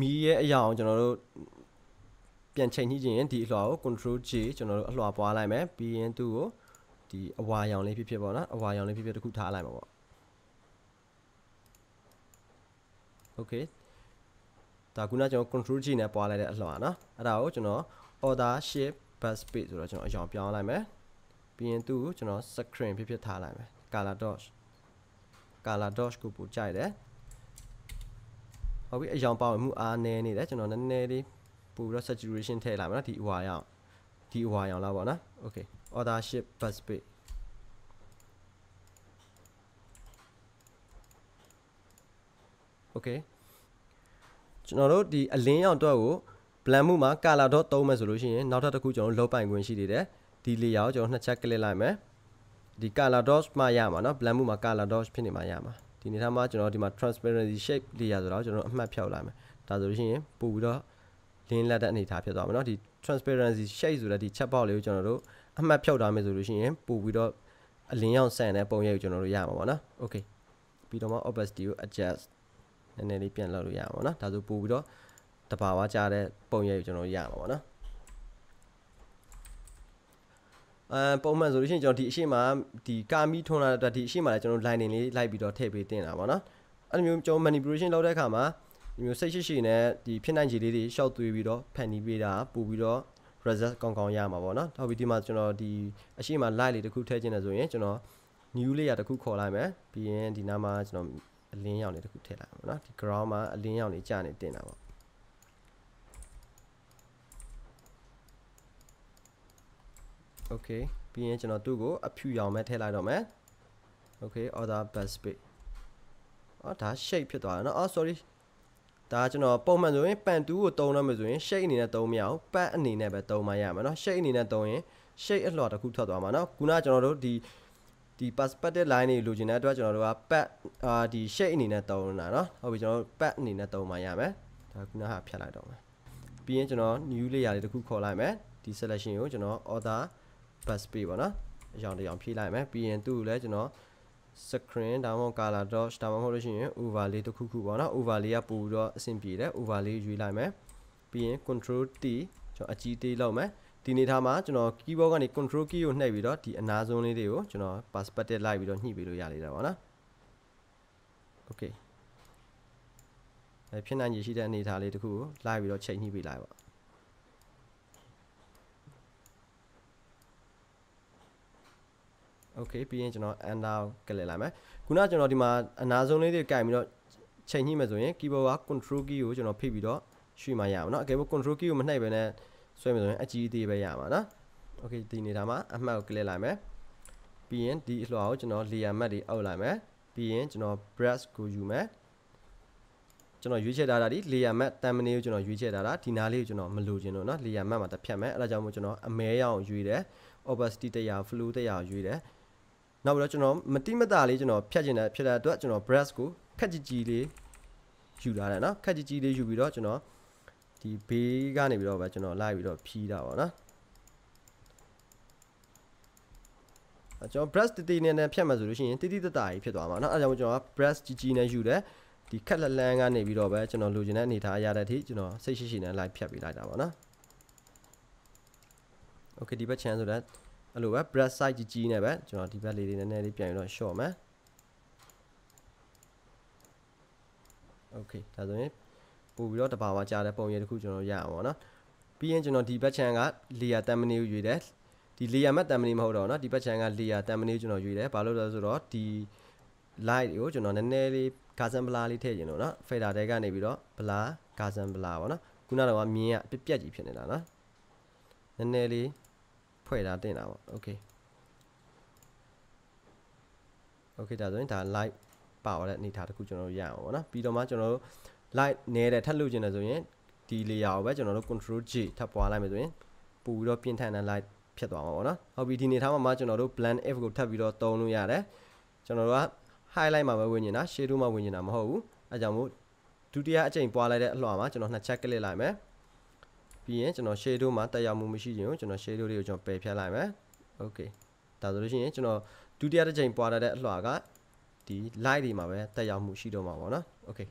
မီးရဲ့အရာအောင်ကျွန်တော်တို့ပြန်ချိန်ညှိခြင်းဒီအလွှာကို control J ကျွန်တော်တို့အလွှာပွားလိုက်မယ်ပြီးရင်သူ့ကိုဒီအဝါရောင်လေးဖြစ်ဖြစ်ပေါ့နော်အဝါရောင်လေးဖြစ်ဖြစ်တစ်ခုထားလိုက်မှာပေါ့โอเคဒါခုနကျွန်တော် control G နဲ့ပွားလိုက်တဲ့အလှော်နော်အဲ့ဒါကိုကျွန်တော် order shift bus speed ဆိုတော့ကျွန်တော်အရောင်ပြောင်းလိုက်မယ်ပြီးရင်သူ့ကိုကျွန်တော် screen ဖြစ်ဖြစ်ထားလိုက်မယ် color dodge color dodge ကိုပို့ကြိုက်တယ်ဟုတ်ပြီအရောင်ပါဝင်မှုအားနည်းနေတယ်ကျွန်တော်နည်းနည်းလေးပို့ပြီးတော့ saturation ထည့်လိုက်မယ်နော်ဒီအဝါရောင်ဒီအဝါရောင်လောက်ပေါ့နော် okay order shift bus speed โอเคကျွန်တော်တို့ဒီအလင်းရောင်တော့ကို blend မှုမှာ color dot သုံးမယ်ဆိုလို့ရှိရင်နောက်ထပ်တစ်ခုကျွန်တော်တို့လောက်ပိုင်ခွင့်ရှိသေးတယ်ဒီ layer ကိုကျွန်တော်နှစ်ချက်ကလစ်လိုက်မယ်ဒီ color dot မှာရမှာเนาะ blend မှုမှာ color dot ဖြစ်နေမှာရမှာဒီနေသားမှာကျွန်တော်ဒီမှာ transparency shape layer ဆိုတော့ကျွန်တော်အမှတ်ဖြောက်လိုက်မယ်ဒါဆိုလို့ရှိရင်ပို့ပြီးတော့လင်းလက်တဲ့အနေအထားဖြစ်သွားမှာเนาะဒီ transparency shade ဆိုတဲ့ဒီ check box လေးကိုကျွန်တော်တို့အမှတ်ဖြောက်ထားမယ်ဆိုလို့ရှိရင်ပို့ပြီးတော့အလင်းရောင်ဆန်တဲ့ပုံရိပ်ကိုကျွန်တော်တို့ရမှာပေါ့နော် okay ပြီးတော့မှ opacity ကို adjust နည်းနည်းလေးပြန်လောက်လို့ရအောင်ပေါ့နော်ဒါဆိုပို့ပြီးတော့တဘာဝကြတဲ့ပုံရိပ်ကိုကျွန်တော်ရအောင်ပေါ့နော်အဲပုံမှန်ဆိုလို့ရှိရင်ကျွန်တော်ဒီအရှိမဒီကာမီထွန်လာတဲ့ဒီအရှိမလည်းကျွန်တော် line တွေလေးလိုက်ပြီးတော့ထည့်ပေးတင်တာပေါ့နော်အဲ့လိုမျိုးကျွန်တော် manipulation လုပ်တဲ့အခါမှာဒီမျိုးစိတ်ရှိရှိနဲ့ဒီဖြစ်နိုင်ခြေလေးတွေရှောက်သွေးပြီးတော့ဖန်တီးပေးတာပို့ပြီးတော့ result ကောင်းကောင်းရမှာပေါ့နော်နောက်ပြီးဒီမှာကျွန်တော်ဒီအရှိမ line လေးတစ်ခုထည့်ခြင်းလဲဆိုရင်ကျွန်တော် new layer တစ်ခုခေါ်လိုက်မယ်ပြီးရင်ဒီနားမှာကျွန်တော်အလင်းရောင်လေးတစ်ခုထည့်လိုက်ပါမယ်เนาะဒီ ground မှာအလင်းရောင်လေးကြာနေတင်တာပေါ့โอเคပြီးရင်ကျွန်တော်သူ့ကိုအဖြူရောင်ပဲထည့်လိုက်တော့မယ်โอเค order bus page အော်ဒါ shape ဖြစ်သွားတယ်เนาะအော် sorry ဒါကျွန်တော်ပုံမှန်ဆိုရင်ပန်တူးကိုတုံးတော့မယ်ဆိုရင် shape အနေနဲ့တုံးမရဘူးပတ်အနေနဲ့ပဲတုံးမှရမှာเนาะ shape အနေနဲ့တုံးရင် shape အလှော်တစ်ခုထွက်သွားမှာเนาะခုနကျွန်တော်တို့ဒီဒီ perspective line တွေလိုချင်တဲ့အတွက်ကျွန်တော်တို့က pat အာဒီ shape အနေနဲ့သုံးတာเนาะဟုတ်ပြီကျွန်တော်တို့ pat အနေနဲ့သုံးပါရမယ်ဒါခုနကဖြတ်လိုက်တော့မယ်ပြီးရင်ကျွန်တော် new layer တွေတစ်ခုခေါ်လိုက်မယ်ဒီ selection ကိုကျွန်တော် order bus pay ပေါ့เนาะအရောင်တစ်ရောင်ဖြည့်လိုက်မယ်ပြီးရင်သူ့ကိုလည်းကျွန်တော် screen ဒါမှမဟုတ် color dodge ဒါမှမဟုတ်လို့ရှိရင် overlay တစ်ခုခုပေါ့နော် overlay ကပို့ပြီးတော့အဆင်ပြေတယ် overlay ရွေးလိုက်မယ်ပြီးရင် control t ကျွန်တော်အကြီးသေးလောက်မယ်ဒီအနေထားမှာကျွန်တော် keyboard ကနေ control key ကိုနှိပ်ပြီးတော့ဒီအနာဆုံးလေးတွေကိုကျွန်တော် perspective လိုက်ပြီးတော့ညှိပေးလို့ရနေတာပေါ့နော် okay အဲဖြစ်နိုင်ရရှိတဲ့အနေထားလေးတခုကိုလိုက်ပြီးတော့ချိန်ညှိပေးလိုက်ပါโอเคပြီးရင်ကျွန်တော် enter ကလစ်လိုက်မယ်ခုနကျွန်တော်ဒီမှာအနာဆုံးလေးတွေကင်ပြီးတော့ချိန်ညှိမယ်ဆိုရင် keyboard က control key ကိုကျွန်တော်ဖိပြီးတော့ရွှေ့မှရအောင်เนาะအကယ်လို့ control key ကိုမနှိပ်ဘဲနဲ့ဆွဲမယ်ဆိုရင်အကြီးအသေးပဲရမှာနော်โอเคဒီနေတာမှာအမှတ်ကို click လိုက်မယ်ပြီးရင်ဒီအလွှာကိုကျွန်တော် layer map တွေအောက်လိုက်မယ်ပြီးရင်ကျွန်တော် brush ကိုယူမယ်ကျွန်တော်ရွေးချယ်ထားတာဒီ layer map thumbnail ကိုကျွန်တော်ရွေးချယ်ထားတာဒီနားလေးကိုကျွန်တော်မလိုချင်လို့เนาะ layer map မှာတစ်ဖြတ်မယ်အဲဒါကြောင့်မို့ကျွန်တော်အမဲရအောင်ရွေးတယ် opacity တရား flow တရားရွေးတယ်နောက်ပြီးတော့ကျွန်တော်မတိမတာလေးကျွန်တော်ဖြတ်ချင်တဲ့ဖြတ်တဲ့အတွက်ကျွန်တော် brush ကိုခက်ကြီးကြီးလေးယူထားတယ်เนาะခက်ကြီးကြီးလေးယူပြီးတော့ကျွန်တော်ဒီဘေးကနေပြီးတော့ပဲကျွန်တော်လိုက်ပြီးတော့ဖြီးတာပါနော်အကျွန်တော် brush တီတီနဲ့နဲ့ဖြတ်မှဆိုလို့ရှိရင်တီတီတတာကြီးဖြစ်သွားမှာเนาะအဲကြောင့်ကျွန်တော် brush ကြီးကြီးနဲ့ယူတယ်ဒီခက်လက်လန်းကနေပြီးတော့ပဲကျွန်တော်လိုချင်တဲ့အနေထားအရတဲ့အထိကျွန်တော်စိတ်ရှိရှိနဲ့ live ဖြတ်ပေးလိုက်တာပါเนาะ okay ဒီဘက် chance ဆိုတော့အဲ့လိုပဲ brush size ကြီးကြီးနဲ့ပဲကျွန်တော်ဒီဘက်လေးလေးနည်းနည်းလေးပြန်ပြီးတော့ short မယ် okay ဒါဆိုရင်ပို့ပြီးတော့တဘာဝကြားတဲ့ပုံရိပ်တစ်ခုကျွန်တော်ရအောင်ပေါ့နော်ပြီးရင်ကျွန်တော်ဒီဘက်ချန်က layer တမ်မနီကိုရွေတယ်ဒီ layer မတမ်မနီမဟုတ်တော့နော်ဒီဘက်ချန်က layer တမ်မနီကျွန်တော်ရွေတယ်ဘာလို့လဲဆိုတော့ဒီ light ကိုကျွန်တော်နည်းနည်းလေးဂါဇန်ဘလာလေးထည့်ကျင်တော့နော် fader တဲကနေပြီးတော့ဘလာဂါဇန်ဘလာပေါ့နော်ခုနကတော့မြင်းကပြက်ပြက်ကြီးဖြစ်နေတာနော်နည်းနည်းလေးဖွဲ့တာတင်တာပေါ့ okay okay ဒါဆိုရင်ဒါ live ပါရတဲ့အနေထားတစ်ခုကျွန်တော်ရအောင်ပေါ့နော်ပြီးတော့မှကျွန်တော်တို့ light နဲတယ်ထပ်လို့ကျင်တယ်ဆိုရင်ဒီ layer ကိုပဲကျွန်တော်တို့ control G ထပ်ပွားလိုက်မယ်ဆိုရင်ပူပြီးတော့ပြင်ထန်တဲ့ light ဖြစ်သွားမှာပေါ့နော်ဟုတ်ပြီဒီနေထားမှာမှကျွန်တော်တို့ blend f ကိုထပ်ပြီးတော့တုံးလို့ရတယ်ကျွန်တော်တို့က highlight မှာပဲဝင်နေတာ shadow မှာဝင်နေတာမဟုတ်ဘူးအဲကြောင့်မို့ဒုတိယအကြိမ်ပွားလိုက်တဲ့အလွှာမှာကျွန်တော်နှစ်ချက်ကလစ်လိုက်မယ်ပြီးရင်ကျွန်တော် shadow မှာတက်ရောက်မှုမရှိရင်ကျွန်တော် shadow တွေကိုကျွန်တော်ပယ်ဖြတ်လိုက်မယ် okay ဒါဆိုလို့ရှိရင်ကျွန်တော်ဒုတိယတစ်ကြိမ်ပွားတဲ့အလွှာကဒီ light တွေမှာပဲတက်ရောက်မှုရှိတော့မှာပေါ့နော် okay